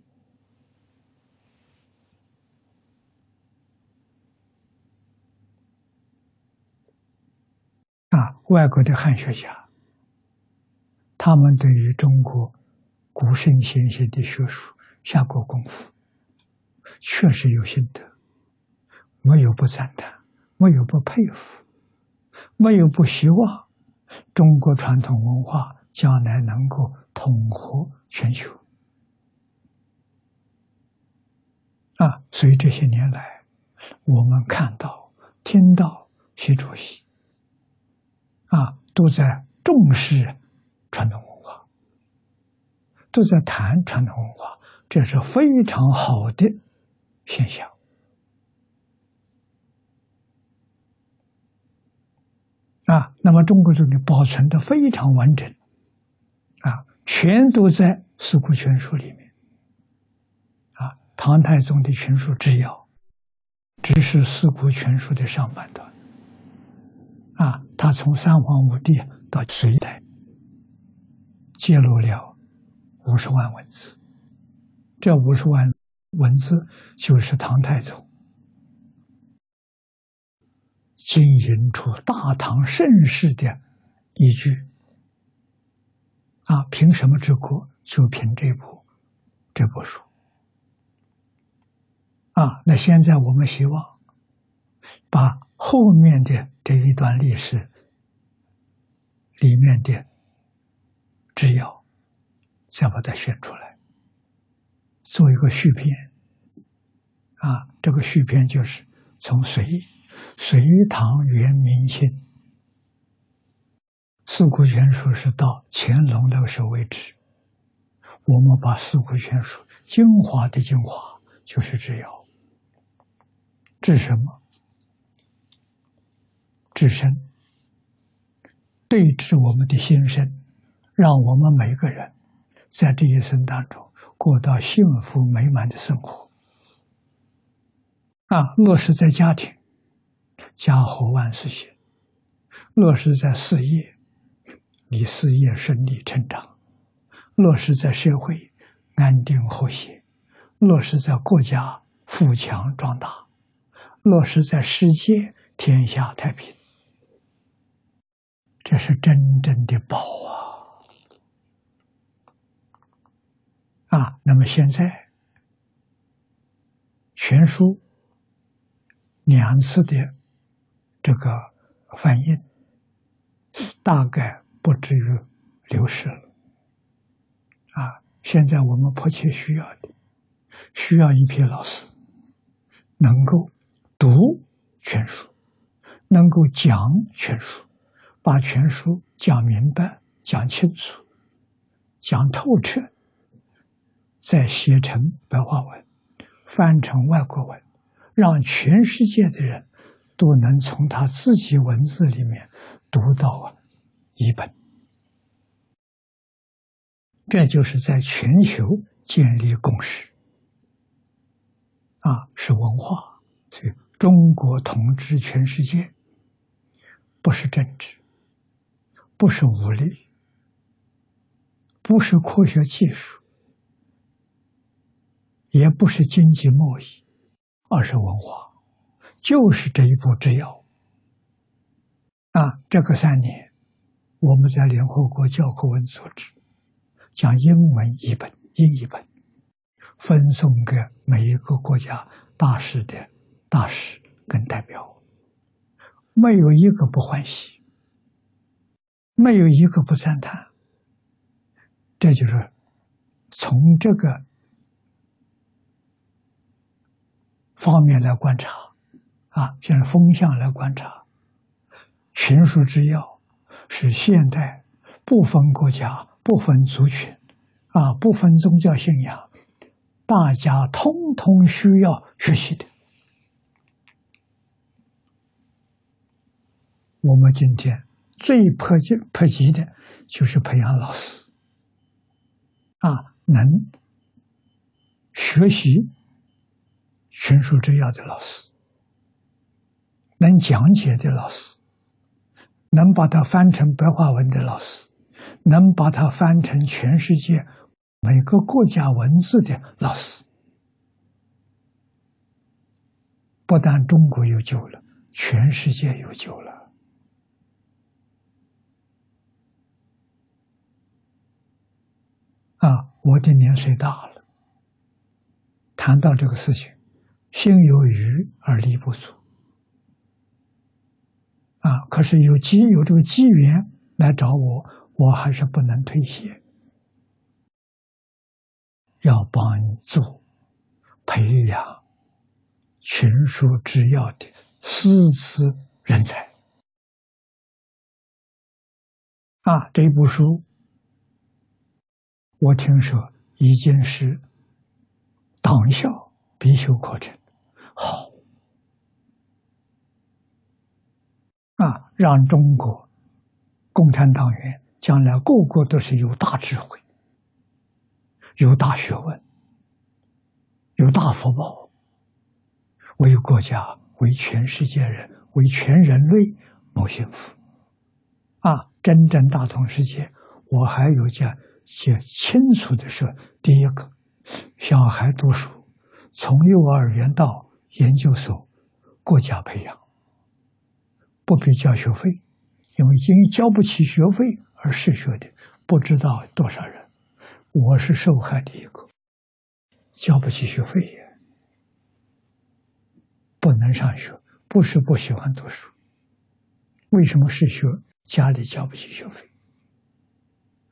啊，外国的汉学家。他们对于中国古圣先贤的学术下过功夫，确实有心得，没有不赞叹，没有不佩服，没有不希望中国传统文化将来能够统合全球。啊，所以这些年来，我们看到、听到习主席啊都在重视。传统文化都在谈传统文化，这是非常好的现象啊！那么，中国这里保存的非常完整啊，全都在《四库全书》里面啊。唐太宗的全书之要，只是《四库全书》的上半段啊，他从三皇五帝到隋代。记录了五十万文字，这五十万文字就是唐太宗经营出大唐盛世的依据。啊，凭什么治国？就凭这部这部书。啊，那现在我们希望把后面的这一段历史里面的。只要，再把它选出来，做一个续篇。啊，这个续篇就是从隋、隋唐、元、明、清四库全书是到乾隆那个时候为止。我们把四库全书精华的精华就是治要，治什么？治身，对治我们的心身。让我们每个人在这一生当中过到幸福美满的生活啊！落实在家庭，家和万事兴；落实在事业，你事业顺利成长；落实在社会，安定和谐；落实在国家，富强壮大；落实在世界，天下太平。这是真正的宝啊！啊，那么现在全书两次的这个反应，大概不至于流失了。啊，现在我们迫切需要的，需要一批老师能够读全书，能够讲全书，把全书讲明白、讲清楚、讲透彻。再写成白话文，翻成外国文，让全世界的人，都能从他自己文字里面读到啊，一本。这就是在全球建立共识。啊，是文化，所以中国统治全世界，不是政治，不是武力，不是科学技术。也不是经济贸易，而是文化，就是这一步之遥。啊，这个三年，我们在联合国教科文组织讲英文一本，英一本，分送给每一个国家大使的大使跟代表，没有一个不欢喜，没有一个不赞叹。这就是从这个。方面来观察，啊，像风向来观察，群书之要是现代不分国家、不分族群、啊，不分宗教信仰，大家通通需要学习的。我们今天最迫切、迫急的就是培养老师，啊，能学习。纯属制药的老师，能讲解的老师，能把它翻成白话文的老师，能把它翻成全世界每个国家文字的老师，不但中国有救了，全世界有救了。啊，我的年岁大了，谈到这个事情。心有余而力不足啊！可是有机有这个机缘来找我，我还是不能推卸，要帮助培养群书之要的诗词人才啊！这部书，我听说已经是党校必修课程。好啊！让中国共产党员将来个个都是有大智慧、有大学问、有大福报，为国家、为全世界人、为全人类谋幸福啊！真正大同世界，我还有件写清楚的事：第一个，小孩读书，从幼儿园到。研究所，国家培养，不给交学费，因为因交不起学费而失学的不知道多少人，我是受害的一个，交不起学费，不能上学，不是不喜欢读书，为什么失学？家里交不起学费，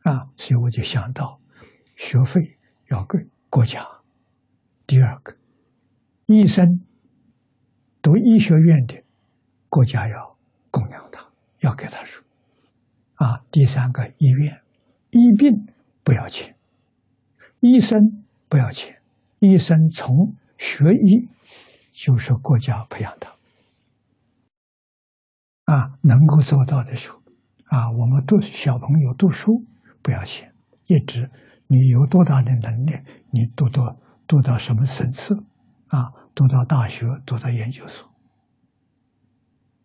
啊，所以我就想到，学费要给国家，第二个，医生。读医学院的国家要供养他，要给他书。啊，第三个医院医病不要钱，医生不要钱，医生从学医就是国家培养他。啊，能够做到的时候，啊，我们读小朋友读书不要钱，一直你有多大的能力，你读到读到什么层次，啊。读到大学，读到研究所，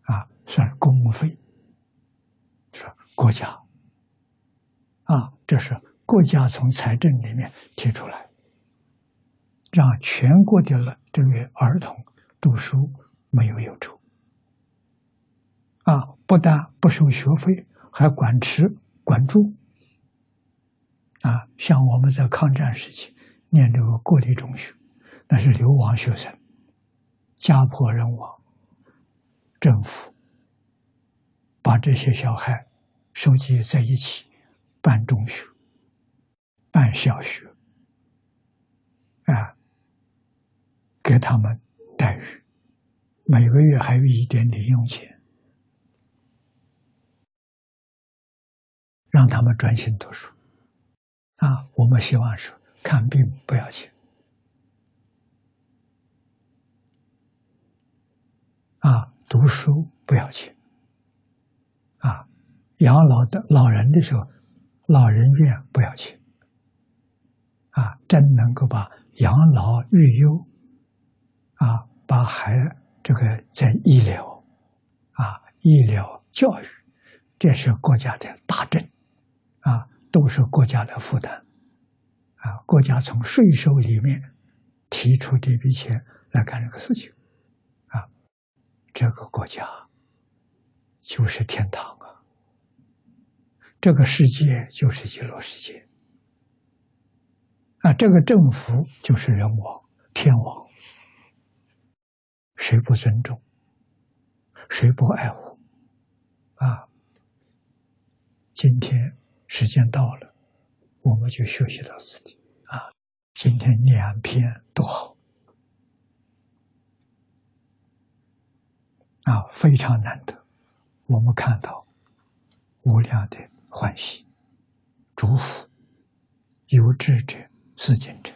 啊，算公费，是国家，啊，这是国家从财政里面提出来，让全国的了这个儿童读书没有忧愁，啊，不但不收学费，还管吃管住，啊，像我们在抗战时期念这个国立中学，那是流亡学生。家破人亡，政府把这些小孩收集在一起，办中学、办小学，啊，给他们待遇，每个月还有一点零用钱，让他们专心读书。啊，我们希望是看病不要钱。啊，读书不要钱，啊，养老的老人的时候，老人院不要钱，啊，真能够把养老、育幼，啊，把孩这个在医疗，啊，医疗教育，这是国家的大政，啊，都是国家的负担，啊，国家从税收里面提出这笔钱来干这个事情。这个国家就是天堂啊！这个世界就是极乐世界啊！这个政府就是人王天王，谁不尊重，谁不爱护啊？今天时间到了，我们就学习到此地啊！今天两篇都好。啊，非常难得，我们看到无量的欢喜、祝福、有智者、世间者。